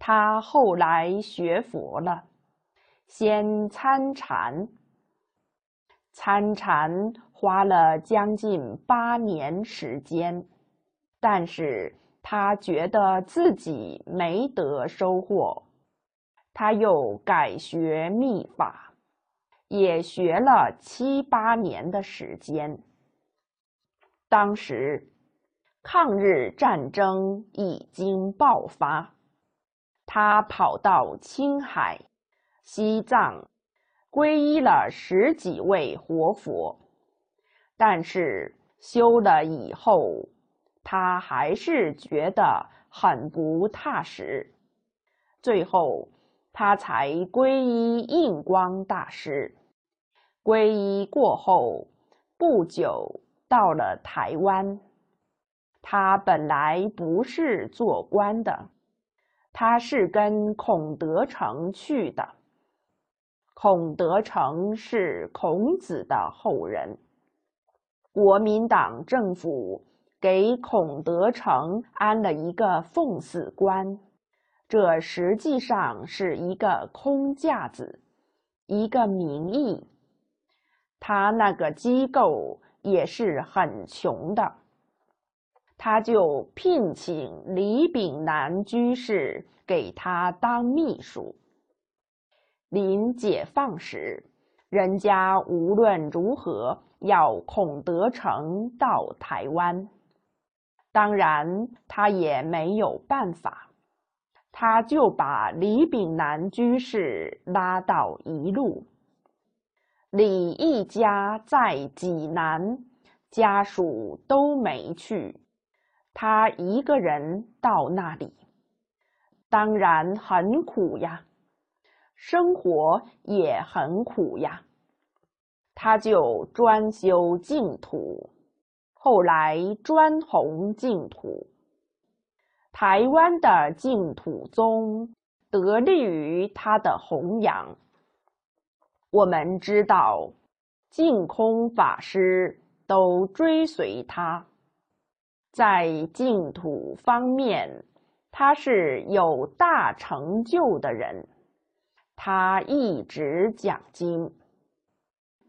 他后来学佛了，先参禅，参禅花了将近八年时间，但是他觉得自己没得收获，他又改学密法，也学了七八年的时间，当时。抗日战争已经爆发，他跑到青海、西藏，皈依了十几位活佛，但是修了以后，他还是觉得很不踏实，最后他才皈依印光大师。皈依过后不久，到了台湾。他本来不是做官的，他是跟孔德成去的。孔德成是孔子的后人，国民党政府给孔德成安了一个奉祀官，这实际上是一个空架子，一个名义。他那个机构也是很穷的。他就聘请李炳南居士给他当秘书。临解放时，人家无论如何要孔德成到台湾，当然他也没有办法，他就把李炳南居士拉到一路。李一家在济南，家属都没去。他一个人到那里，当然很苦呀，生活也很苦呀。他就专修净土，后来专弘净土。台湾的净土宗得力于他的弘扬。我们知道，净空法师都追随他。在净土方面，他是有大成就的人。他一直讲经，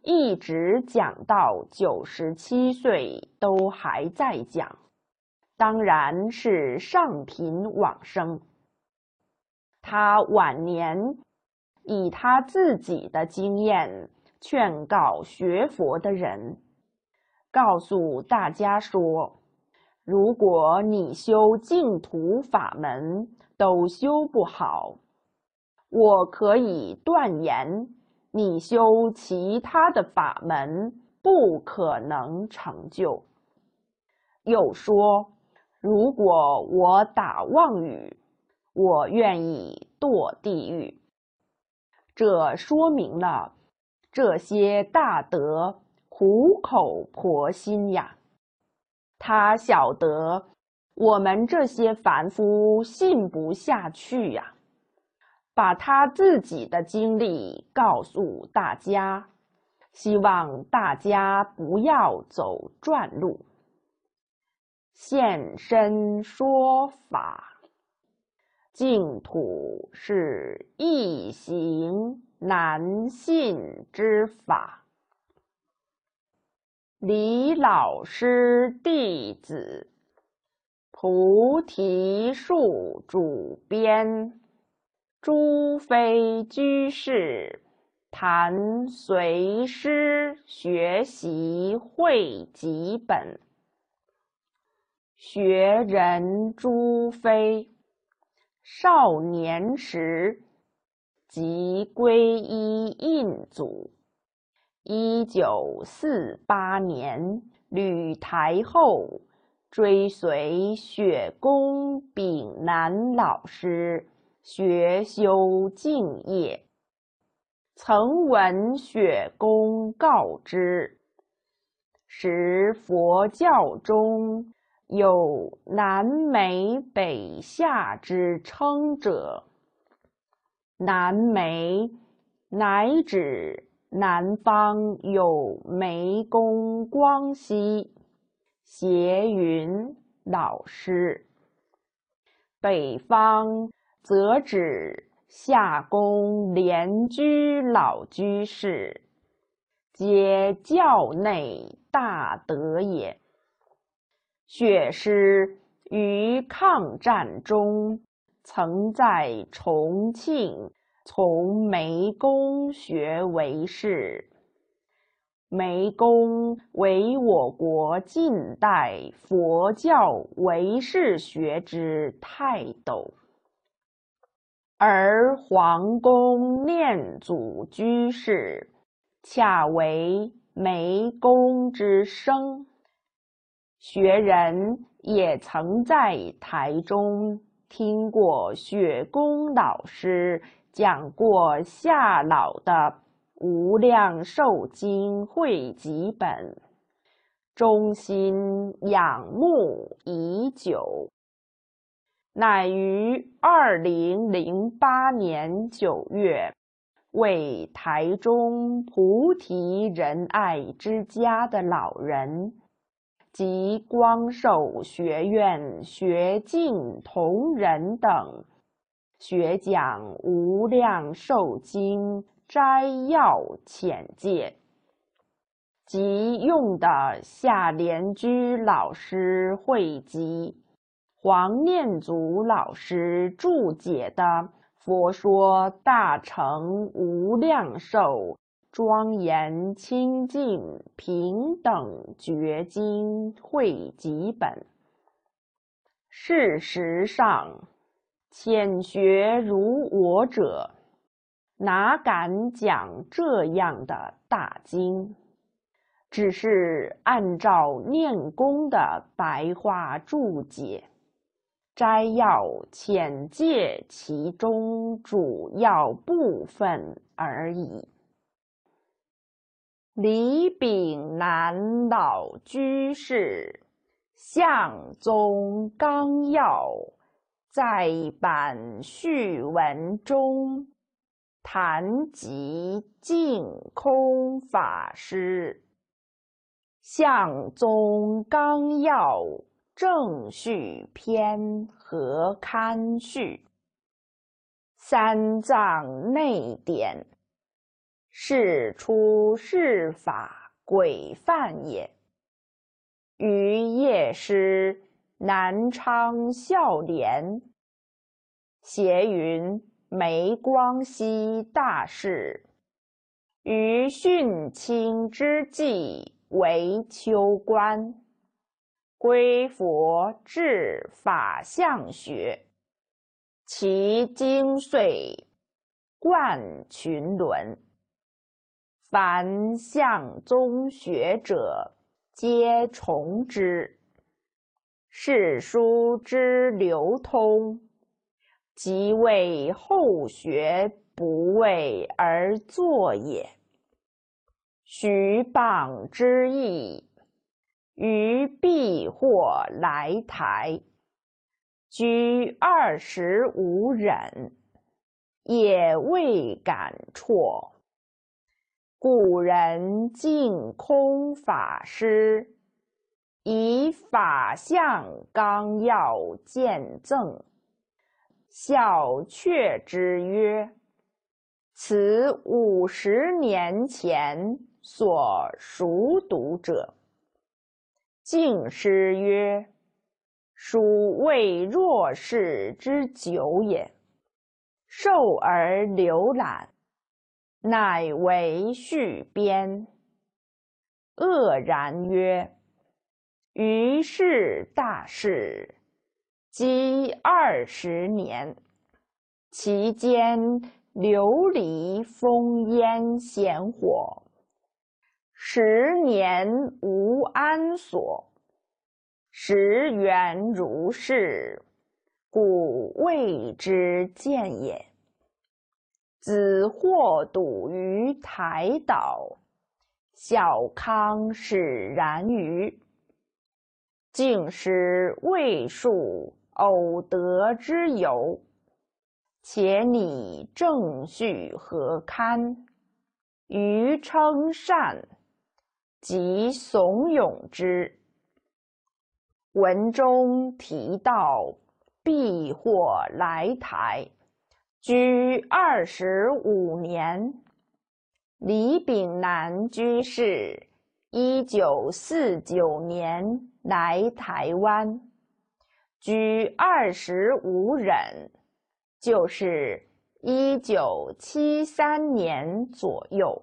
一直讲到九十七岁都还在讲。当然是上品往生。他晚年以他自己的经验劝告学佛的人，告诉大家说。如果你修净土法门都修不好，我可以断言，你修其他的法门不可能成就。又说，如果我打妄语，我愿意堕地狱。这说明了这些大德苦口婆心呀。他晓得我们这些凡夫信不下去呀，把他自己的经历告诉大家，希望大家不要走转路，现身说法，净土是易行难信之法。李老师弟子，菩提树主编，朱非居士谈随师学习汇集本。学人朱非，少年时即皈依印祖。一九四八年，吕台后，追随雪公炳南老师学修敬业，曾闻雪公告知，时佛教中有南梅北夏之称者，南梅乃指。南方有梅公光熙、斜云老师，北方则指夏公连居老居士，皆教内大德也。雪师于抗战中曾在重庆。从梅公学为士，梅公为我国近代佛教为士学之泰斗，而黄公念祖居士恰为梅公之生。学人也曾在台中听过雪公老师。讲过夏老的《无量寿经》汇集本，忠心仰慕已久。乃于二零零八年九月，为台中菩提仁爱之家的老人及光寿学院学静同仁等。学讲《无量寿经》摘要浅介，即用的夏莲居老师汇集、黄念祖老师注解的《佛说大乘无量寿庄严清净平等觉经》汇集本。事实上。浅学如我者，哪敢讲这样的大经？只是按照念功的白话注解摘要，浅借其中主要部分而已。李炳南老居士《相宗纲要》。在版序文中谈及净空法师《相宗纲要》正序篇和刊序，《三藏内典》是出是法鬼范也。于夜师。南昌孝廉。携云梅光熙大事，于训清之际为秋官，归佛治法相学，其精髓贯群伦。凡相宗学者，皆从之。世书之流通，即为后学不为而作也。徐蚌之意，于必祸来台，居二十五忍，也未敢辍。古人净空法师。以法相纲要见赠，小却之曰：“此五十年前所熟读者。”敬师曰：“殊未弱是之久也。”受而浏览，乃为续编。愕然曰：于是大事，积二十年，其间流离烽烟险火，十年无安所。时元如是，故未之见也。子获笃于台岛，小康始然于。竟失未数偶得之有，且拟正序何堪？余称善，即怂恿之。文中提到，避祸来台，居二十五年。李炳南居士。一九四九年来台湾，居二十五忍，就是一九七三年左右。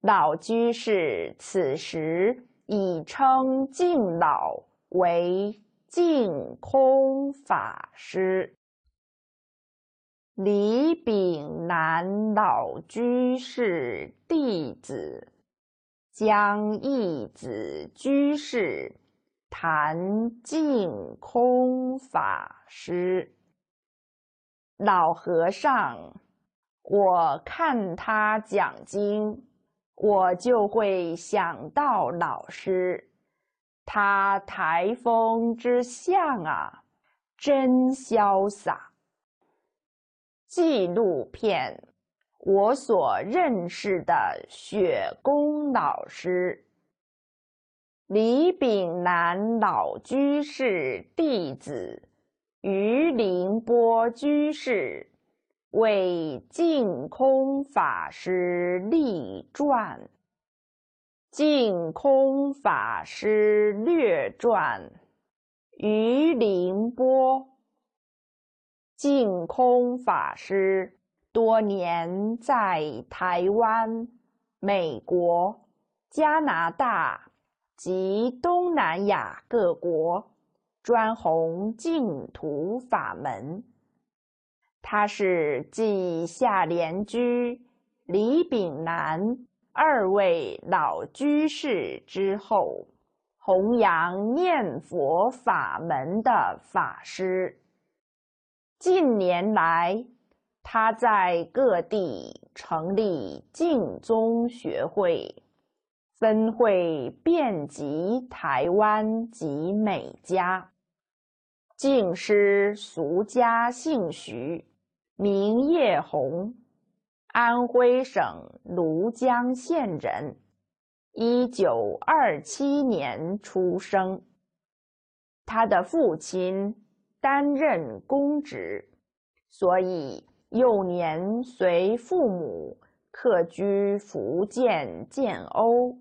老居士此时已称净老为净空法师，李炳南老居士弟子。将一子居士，谭净空法师，老和尚，我看他讲经，我就会想到老师，他台风之象啊，真潇洒。纪录片。我所认识的雪宫老师，李炳南老居士弟子，于凌波居士为净空法师立传，净空法师略传，于凌波，净空法师。多年在台湾、美国、加拿大及东南亚各国专弘净土法门。他是继夏莲居、李炳南二位老居士之后，弘扬念佛法门的法师。近年来。他在各地成立净宗学会，分会遍及台湾及美加。净师俗家姓徐，名叶红，安徽省庐江县人，一九二七年出生。他的父亲担任公职，所以。幼年随父母客居福建建瓯，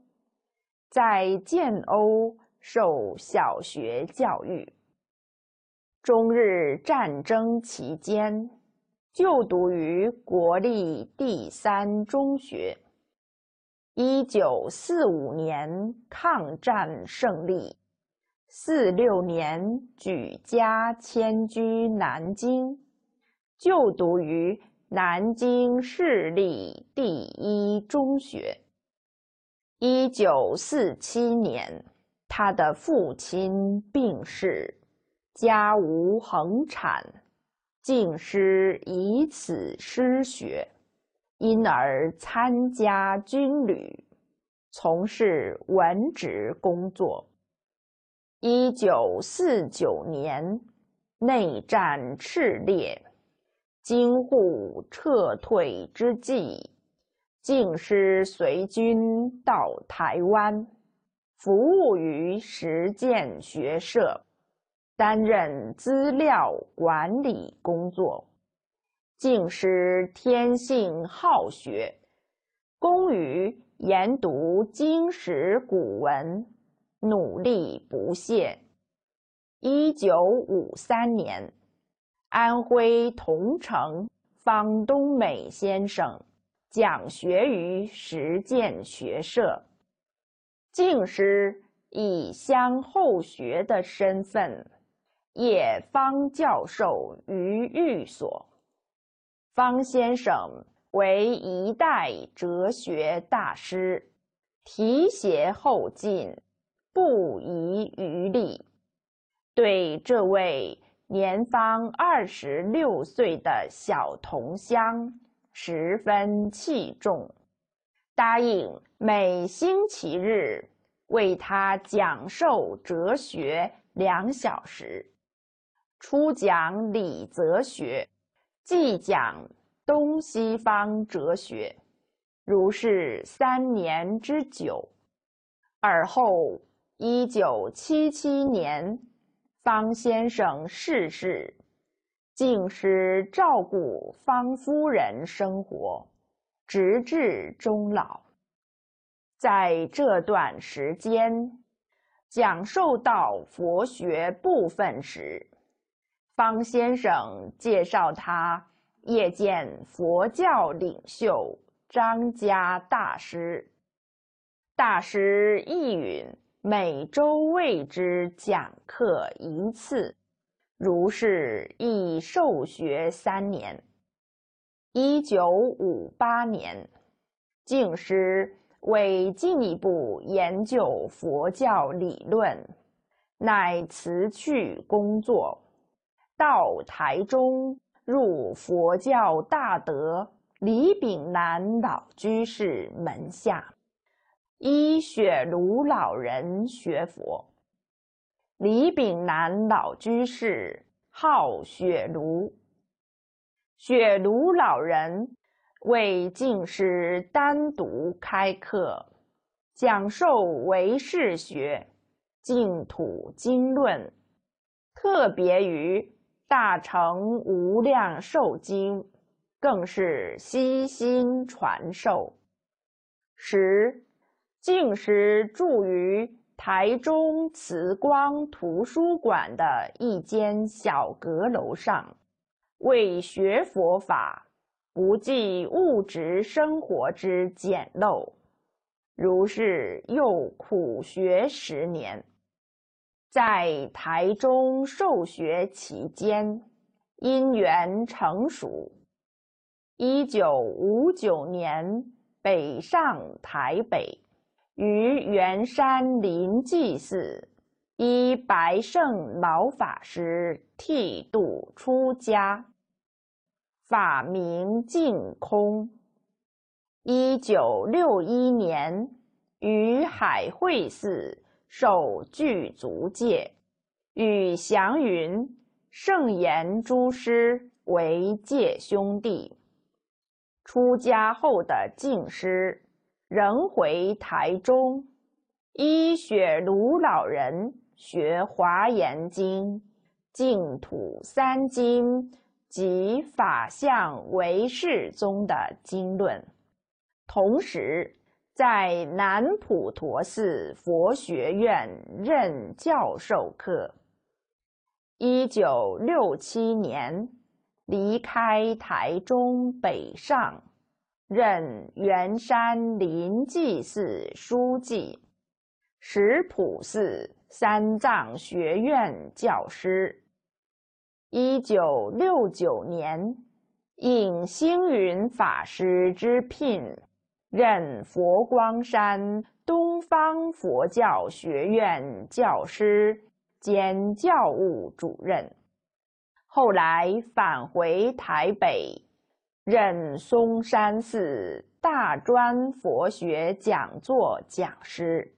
在建瓯受小学教育。中日战争期间，就读于国立第三中学。一九四五年抗战胜利，四六年举家迁居南京。就读于南京市立第一中学。一九四七年，他的父亲病逝，家无恒产，进师以此失学，因而参加军旅，从事文职工作。一九四九年，内战炽烈。京沪撤退之际，静师随军到台湾，服务于实践学社，担任资料管理工作。静师天性好学，工于研读经史古文，努力不懈。一九五三年。安徽桐城方东美先生讲学于实践学社，进师以乡后学的身份，也方教授于寓所。方先生为一代哲学大师，提携后进，不遗余力，对这位。年方二十六岁的小同乡十分器重，答应每星期日为他讲授哲学两小时，初讲理哲学，继讲东西方哲学，如是三年之久。而后，一九七七年。方先生逝世，净师照顾方夫人生活，直至终老。在这段时间，讲授到佛学部分时，方先生介绍他谒见佛教领袖张家大师，大师意允。每周为之讲课一次，如是亦受学三年。一九五八年，净师为进一步研究佛教理论，乃辞去工作，到台中入佛教大德李炳南老居士门下。一雪庐老人学佛，李炳南老居士号雪庐。雪庐老人为净师单独开课，讲授唯识学、净土经论，特别于《大乘无量寿经》，更是悉心传授，十。静时住于台中慈光图书馆的一间小阁楼上，为学佛法，不计物质生活之简陋。如是又苦学十年，在台中受学期间，因缘成熟，一九五九年北上台北。于元山林济寺依白胜老法师剃度出家，法名净空。一九六一年于海会寺受具足戒，与祥云、圣言诸师为戒兄弟。出家后的净师。仍回台中，依雪庐老人学《华严经》、净土三经及法相为世宗的经论，同时在南普陀寺佛学院任教授课。一九六七年离开台中北上。任圆山林济寺书记，石浦寺三藏学院教师。一九六九年，应星云法师之聘，任佛光山东方佛教学院教师兼教务主任。后来返回台北。任嵩山寺大专佛学讲座讲师。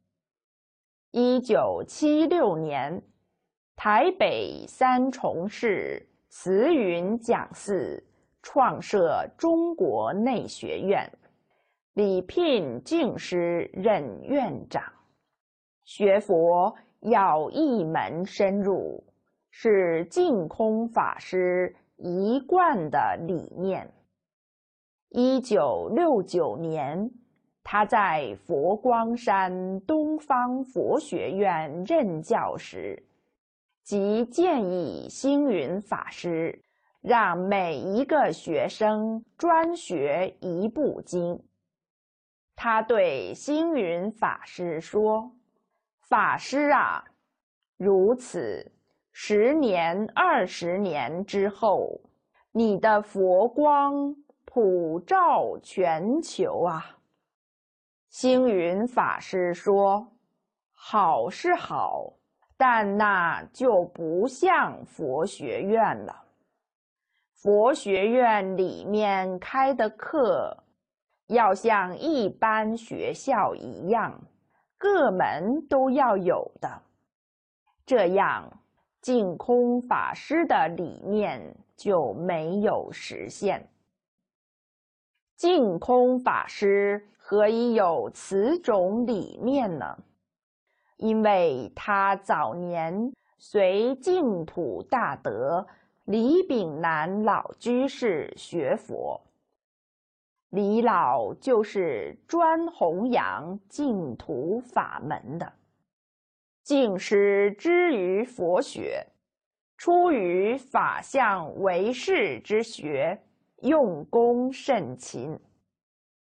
一九七六年，台北三重市慈云讲寺创设中国内学院，李聘净师任院长。学佛要一门深入，是净空法师一贯的理念。一九六九年，他在佛光山东方佛学院任教时，即建议星云法师让每一个学生专学一部经。他对星云法师说：“法师啊，如此十年、二十年之后，你的佛光。”普照全球啊！星云法师说：“好是好，但那就不像佛学院了。佛学院里面开的课，要像一般学校一样，各门都要有的。这样，净空法师的理念就没有实现。”净空法师何以有此种理念呢？因为他早年随净土大德李炳南老居士学佛，李老就是专弘扬净土法门的。净师之于佛学，出于法相为识之学。用功甚勤，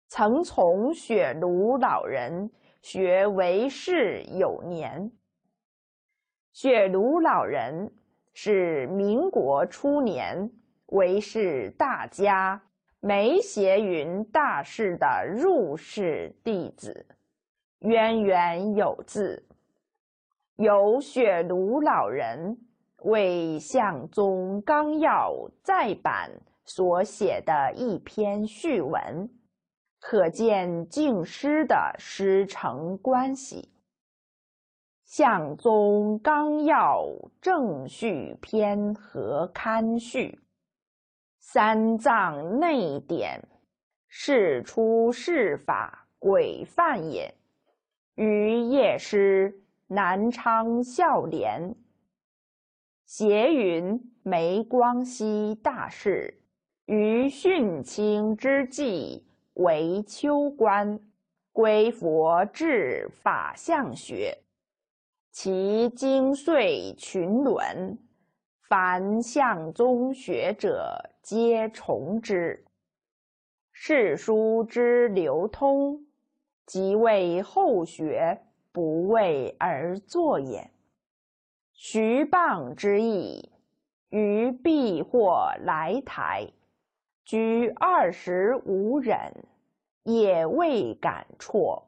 曾从雪庐老人学为世有年。雪庐老人是民国初年为世大家梅协云大师的入室弟子，渊源有字，由雪庐老人为《相宗纲要》再版。所写的一篇序文，可见敬师的师承关系。《相宗纲要正序篇》和刊序，《三藏内典》释出释法鬼范也。于夜师南昌孝廉，斜云梅光熙大事。于训清之际，为丘官，归佛治法相学，其精粹群伦，凡相宗学者皆从之。世书之流通，即为后学不为而作也。徐蚌之意，于必获来台。居二十五忍，也未敢辍。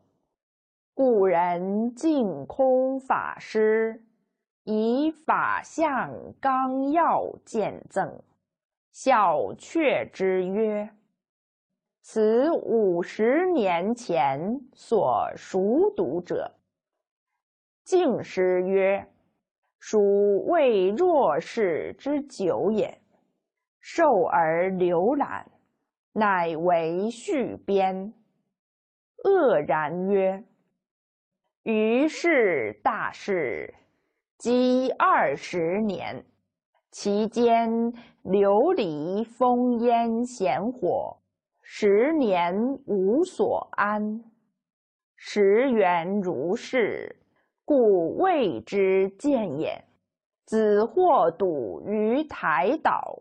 故人净空法师以《法相纲要》见赠，晓却之曰：“此五十年前所熟读者。”净师曰：“属未若世之久也。”受而浏览，乃为序编。愕然曰：“于是大事积二十年，其间流离烽烟，险火十年无所安。时缘如是，故未之见也。子或笃于台岛。”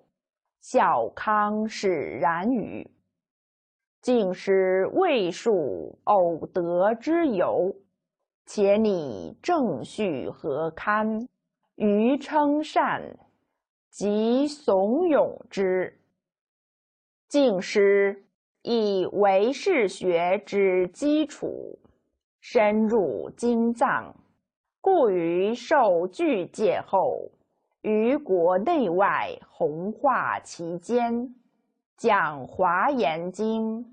小康使然语，竟师未数偶得之由，且你正序何堪？余称善，即怂恿之。敬师以为是学之基础，深入经藏，故于受具戒后。于国内外弘化其间，讲《华严经》《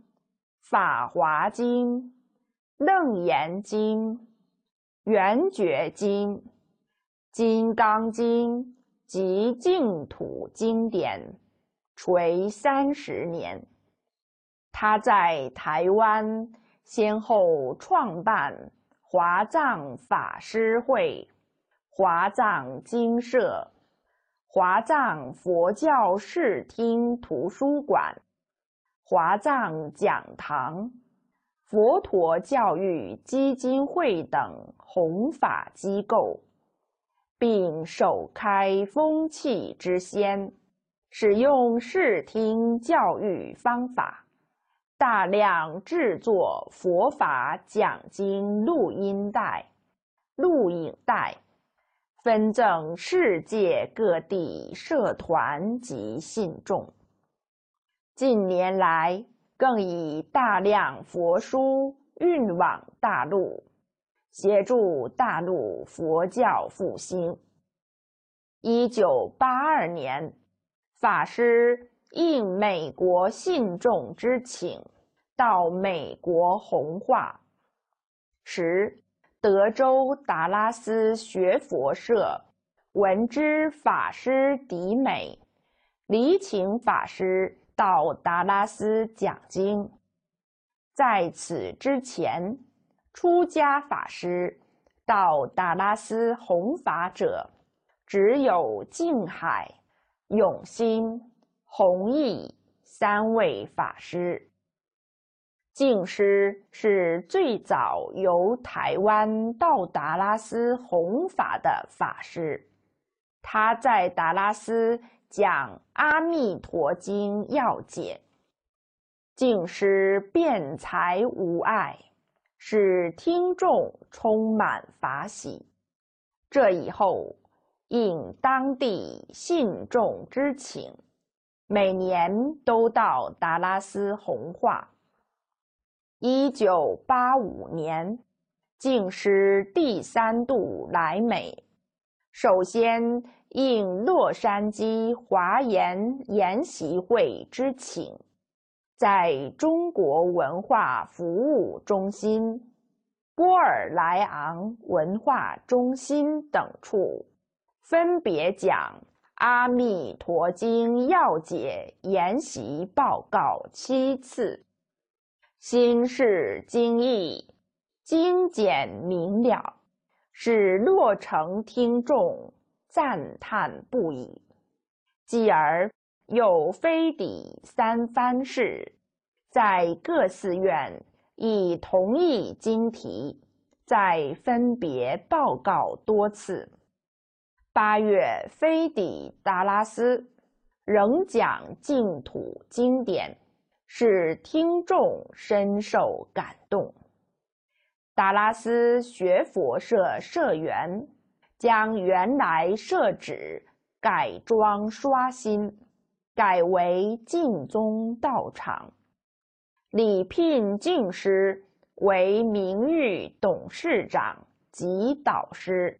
法华经》《楞严经》《圆觉经》《金刚经》及净土经典，垂三十年。他在台湾先后创办华藏法师会、华藏经社。华藏佛教视听图书馆、华藏讲堂、佛陀教育基金会等弘法机构，并首开风气之先，使用视听教育方法，大量制作佛法讲经录音带、录影带。分赠世界各地社团及信众。近年来，更以大量佛书运往大陆，协助大陆佛教复兴。一九八二年，法师应美国信众之请，到美国弘化时。德州达拉斯学佛社闻知法师迪美，礼请法师到达拉斯讲经。在此之前，出家法师到达拉斯弘法者，只有静海、永新、弘毅三位法师。净师是最早由台湾到达拉斯弘法的法师，他在达拉斯讲《阿弥陀经要解》，净师辩才无碍，使听众充满法喜。这以后，应当地信众之请，每年都到达拉斯弘化。一九八五年，净师第三度来美，首先应洛杉矶华研研习会之请，在中国文化服务中心、波尔莱昂文化中心等处，分别讲《阿弥陀经要解》研习报告七次。心事精意，精简明了，使洛城听众赞叹不已。继而又飞抵三藩市，在各寺院以同一经题再分别报告多次。八月飞抵达拉斯，仍讲净土经典。使听众深受感动。达拉斯学佛社社员将原来设址改装刷新，改为净宗道场，礼聘净师为名誉董事长及导师，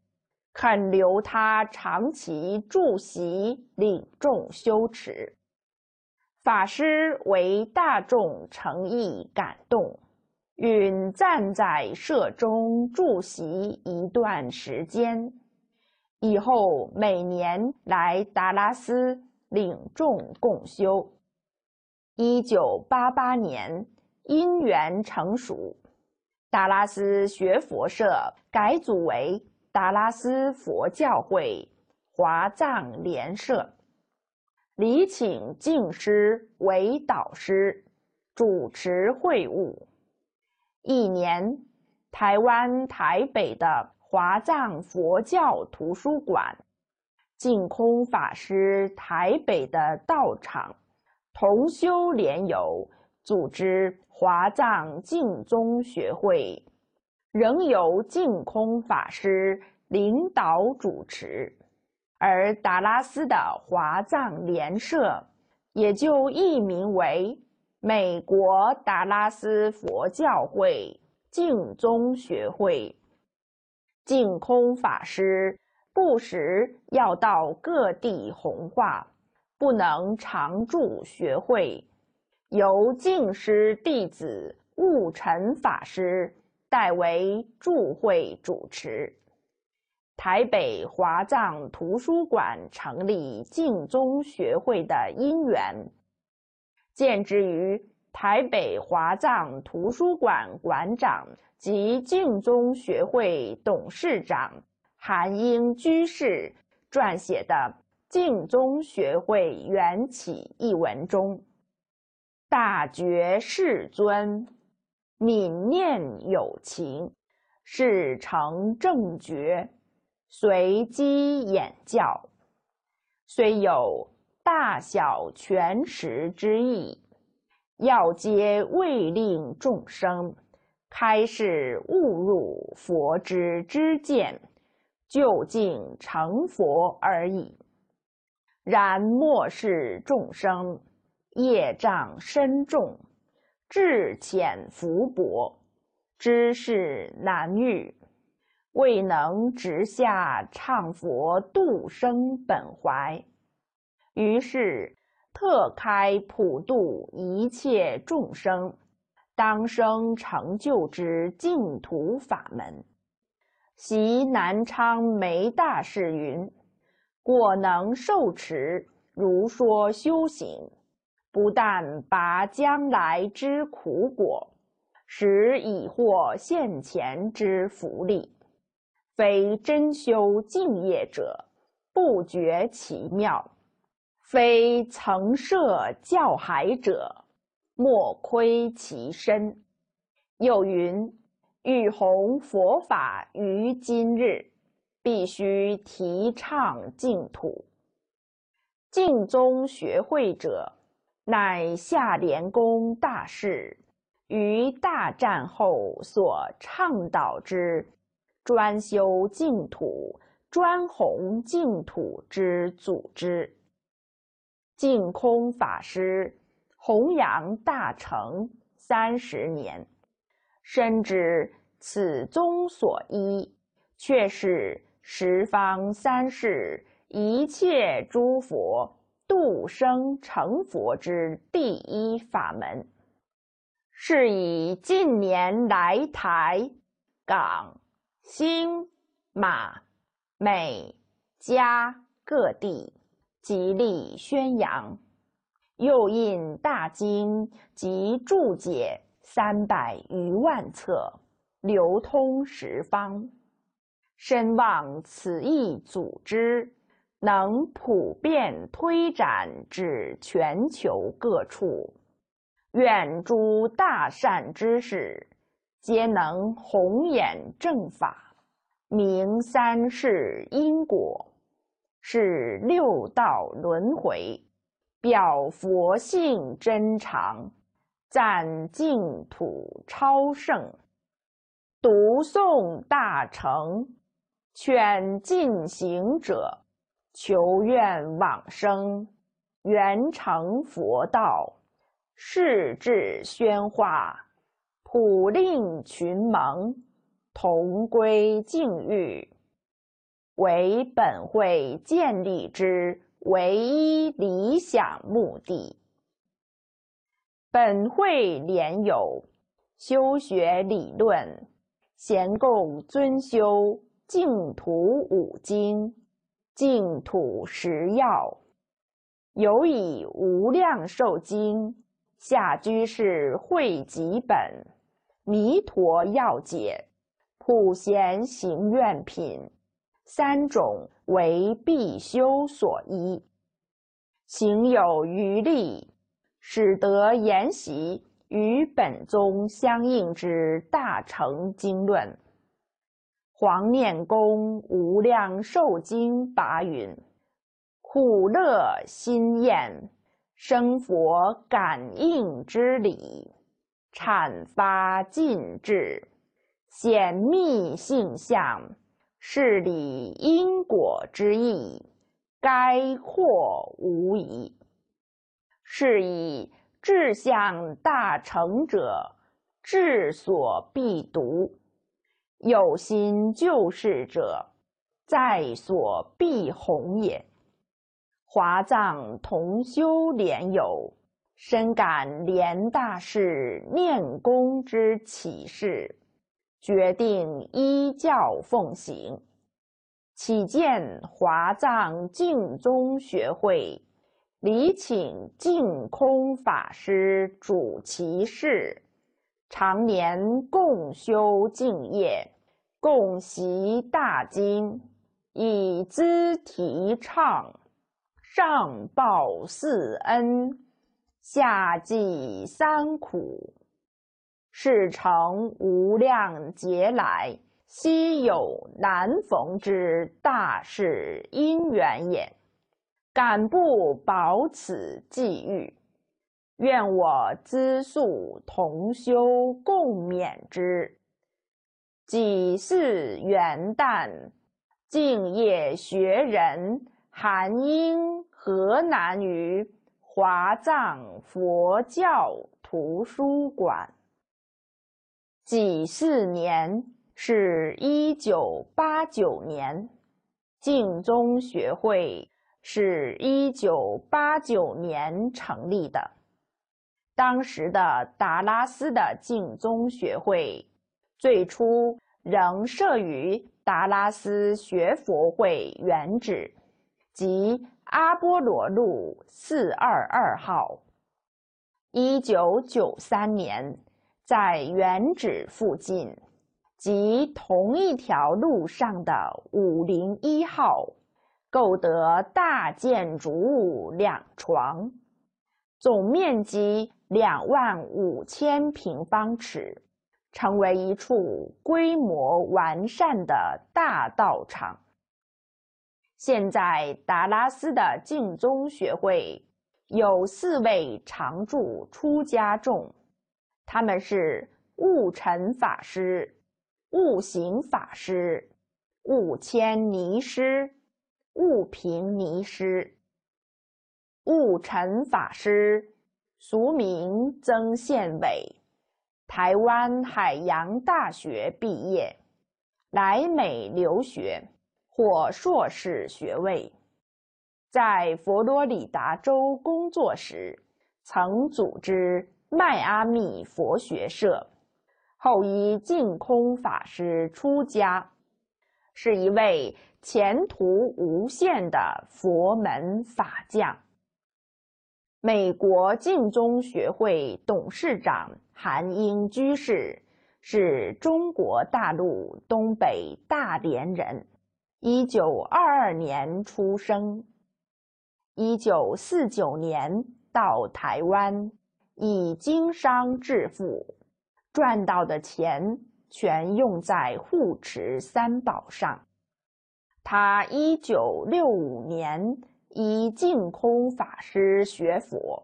肯留他长期住席，领众修持。法师为大众诚意感动，允暂在社中住习一段时间，以后每年来达拉斯领众共修。一九八八年因缘成熟，达拉斯学佛社改组为达拉斯佛教会华藏联社。礼请净师为导师，主持会务。一年，台湾台北的华藏佛教图书馆净空法师台北的道场同修联友组织华藏净宗学会，仍由净空法师领导主持。而达拉斯的华藏联社，也就易名为美国达拉斯佛教会净宗学会。净空法师不时要到各地弘化，不能常住学会，由净师弟子悟尘法师代为助会主持。台北华藏图书馆成立净宗学会的因缘，见之于台北华藏图书馆馆长及净宗学会董事长韩英居士撰写的《净宗学会缘起》一文中。大觉世尊，泯念有情，事成正觉。随机演教，虽有大小全实之意，要皆为令众生开示误入佛之知见，究竟成佛而已。然末世众生业障深重，智浅福薄，知识难遇。未能直下唱佛度生本怀，于是特开普渡一切众生，当生成就之净土法门。习南昌梅大师云：“果能受持如说修行，不但拔将来之苦果，实已获现前之福利。”非真修净业者，不觉其妙；非曾设教海者，莫窥其身。又云：欲弘佛法于今日，必须提倡净土。净宗学会者，乃下莲公大事，于大战后所倡导之。专修净土，专弘净土之组织。净空法师弘扬大乘三十年，深知此宗所依，却是十方三世一切诸佛度生成佛之第一法门。是以近年来台港。新马美加各地极力宣扬，又印大经及注解三百余万册，流通十方。深望此一组织能普遍推展至全球各处，愿诸大善知识。皆能弘演正法，明三世因果，是六道轮回，表佛性真常，赞净土超胜，读诵大乘，劝进行者求愿往生，圆成佛道，是至宣化。普令群盟，同归境域，为本会建立之唯一理想目的。本会联有修学理论，咸共尊修净土五经、净土十要，尤以无量寿经下居士汇集本。弥陀要解、普贤行愿品三种为必修所依，行有余力，使得研习与本宗相应之大乘经论，《黄念公无量寿经拔云：“苦乐心厌，生佛感应之理。阐发尽制，显密性相，事理因果之意，该括无疑。是以志向大成者，志所必独；有心救世者，在所必弘也。华藏同修莲友。深感莲大师念功之启示，决定依教奉行。起建华藏净宗学会，礼请净空法师主其事，常年共修净业，共习大经，以资提倡，上报四恩。夏季三苦，是成无量劫来稀有难逢之大事因缘也。敢不保此际遇？愿我资素同修共勉之。己是元旦，静夜学人寒英何难于？华藏佛教图书馆。几四年是一九八九年，净宗学会是一九八九年成立的。当时的达拉斯的净宗学会，最初仍设于达拉斯学佛会原址，即。阿波罗路四二二号，一九九三年在原址附近及同一条路上的五零一号购得大建筑物两床，总面积两万五千平方尺，成为一处规模完善的大道场。现在达拉斯的净宗学会有四位常住出家众，他们是悟尘法师、悟行法师、悟谦尼师、悟平尼师。悟尘法师，俗名曾宪伟，台湾海洋大学毕业，来美留学。获硕士学位，在佛罗里达州工作时，曾组织迈阿密佛学社，后依净空法师出家，是一位前途无限的佛门法将。美国净宗学会董事长韩英居士，是中国大陆东北大连人。一九二二年出生，一九四九年到台湾，以经商致富，赚到的钱全用在护持三宝上。他一九六五年以净空法师学佛，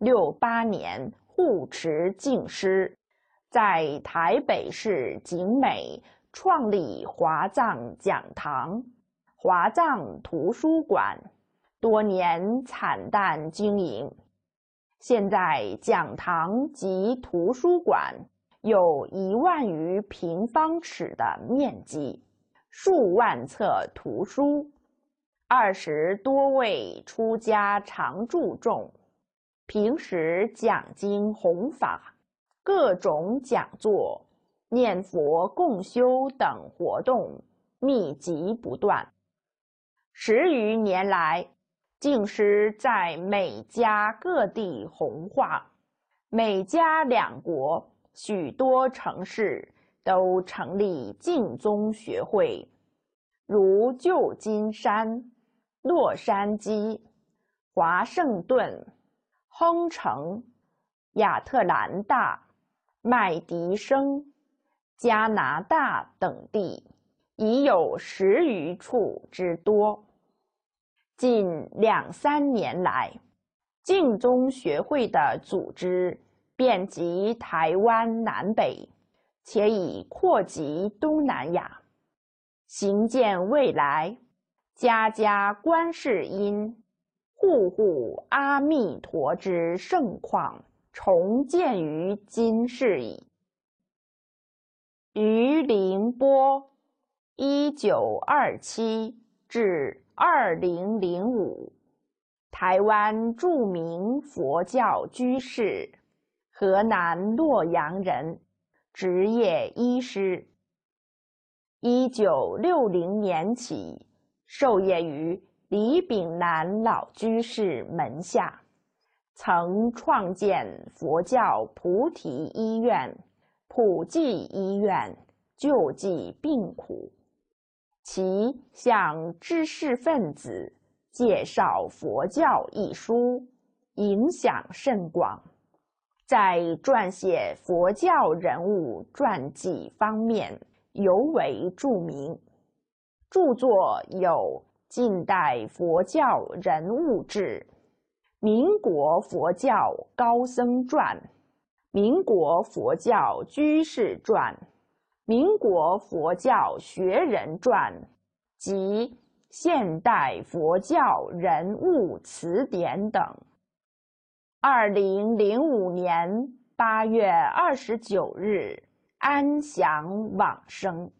六八年护持净师，在台北市景美。创立华藏讲堂、华藏图书馆，多年惨淡经营。现在讲堂及图书馆有一万余平方尺的面积，数万册图书，二十多位出家常住众，平时讲经弘法，各种讲座。念佛共修等活动密集不断，十余年来，净师在美加各地弘化，美加两国许多城市都成立净宗学会，如旧金山、洛杉矶、华盛顿、亨城、亚特兰大、麦迪生。加拿大等地已有十余处之多，近两三年来，净宗学会的组织遍及台湾南北，且已扩及东南亚。行见未来，家家观世音，户户阿弥陀之盛况，重建于今世矣。于林波，一九二七至二零零五，台湾著名佛教居士，河南洛阳人，职业医师。一九六零年起，受业于李炳南老居士门下，曾创建佛教菩提医院。普济医院救济病苦，其向知识分子介绍佛教一书，影响甚广。在撰写佛教人物传记方面尤为著名，著作有《近代佛教人物志》《民国佛教高僧传》。《民国佛教居士传》《民国佛教学人传》及《现代佛教人物词典》等。二零零五年八月二十九日，安详往生。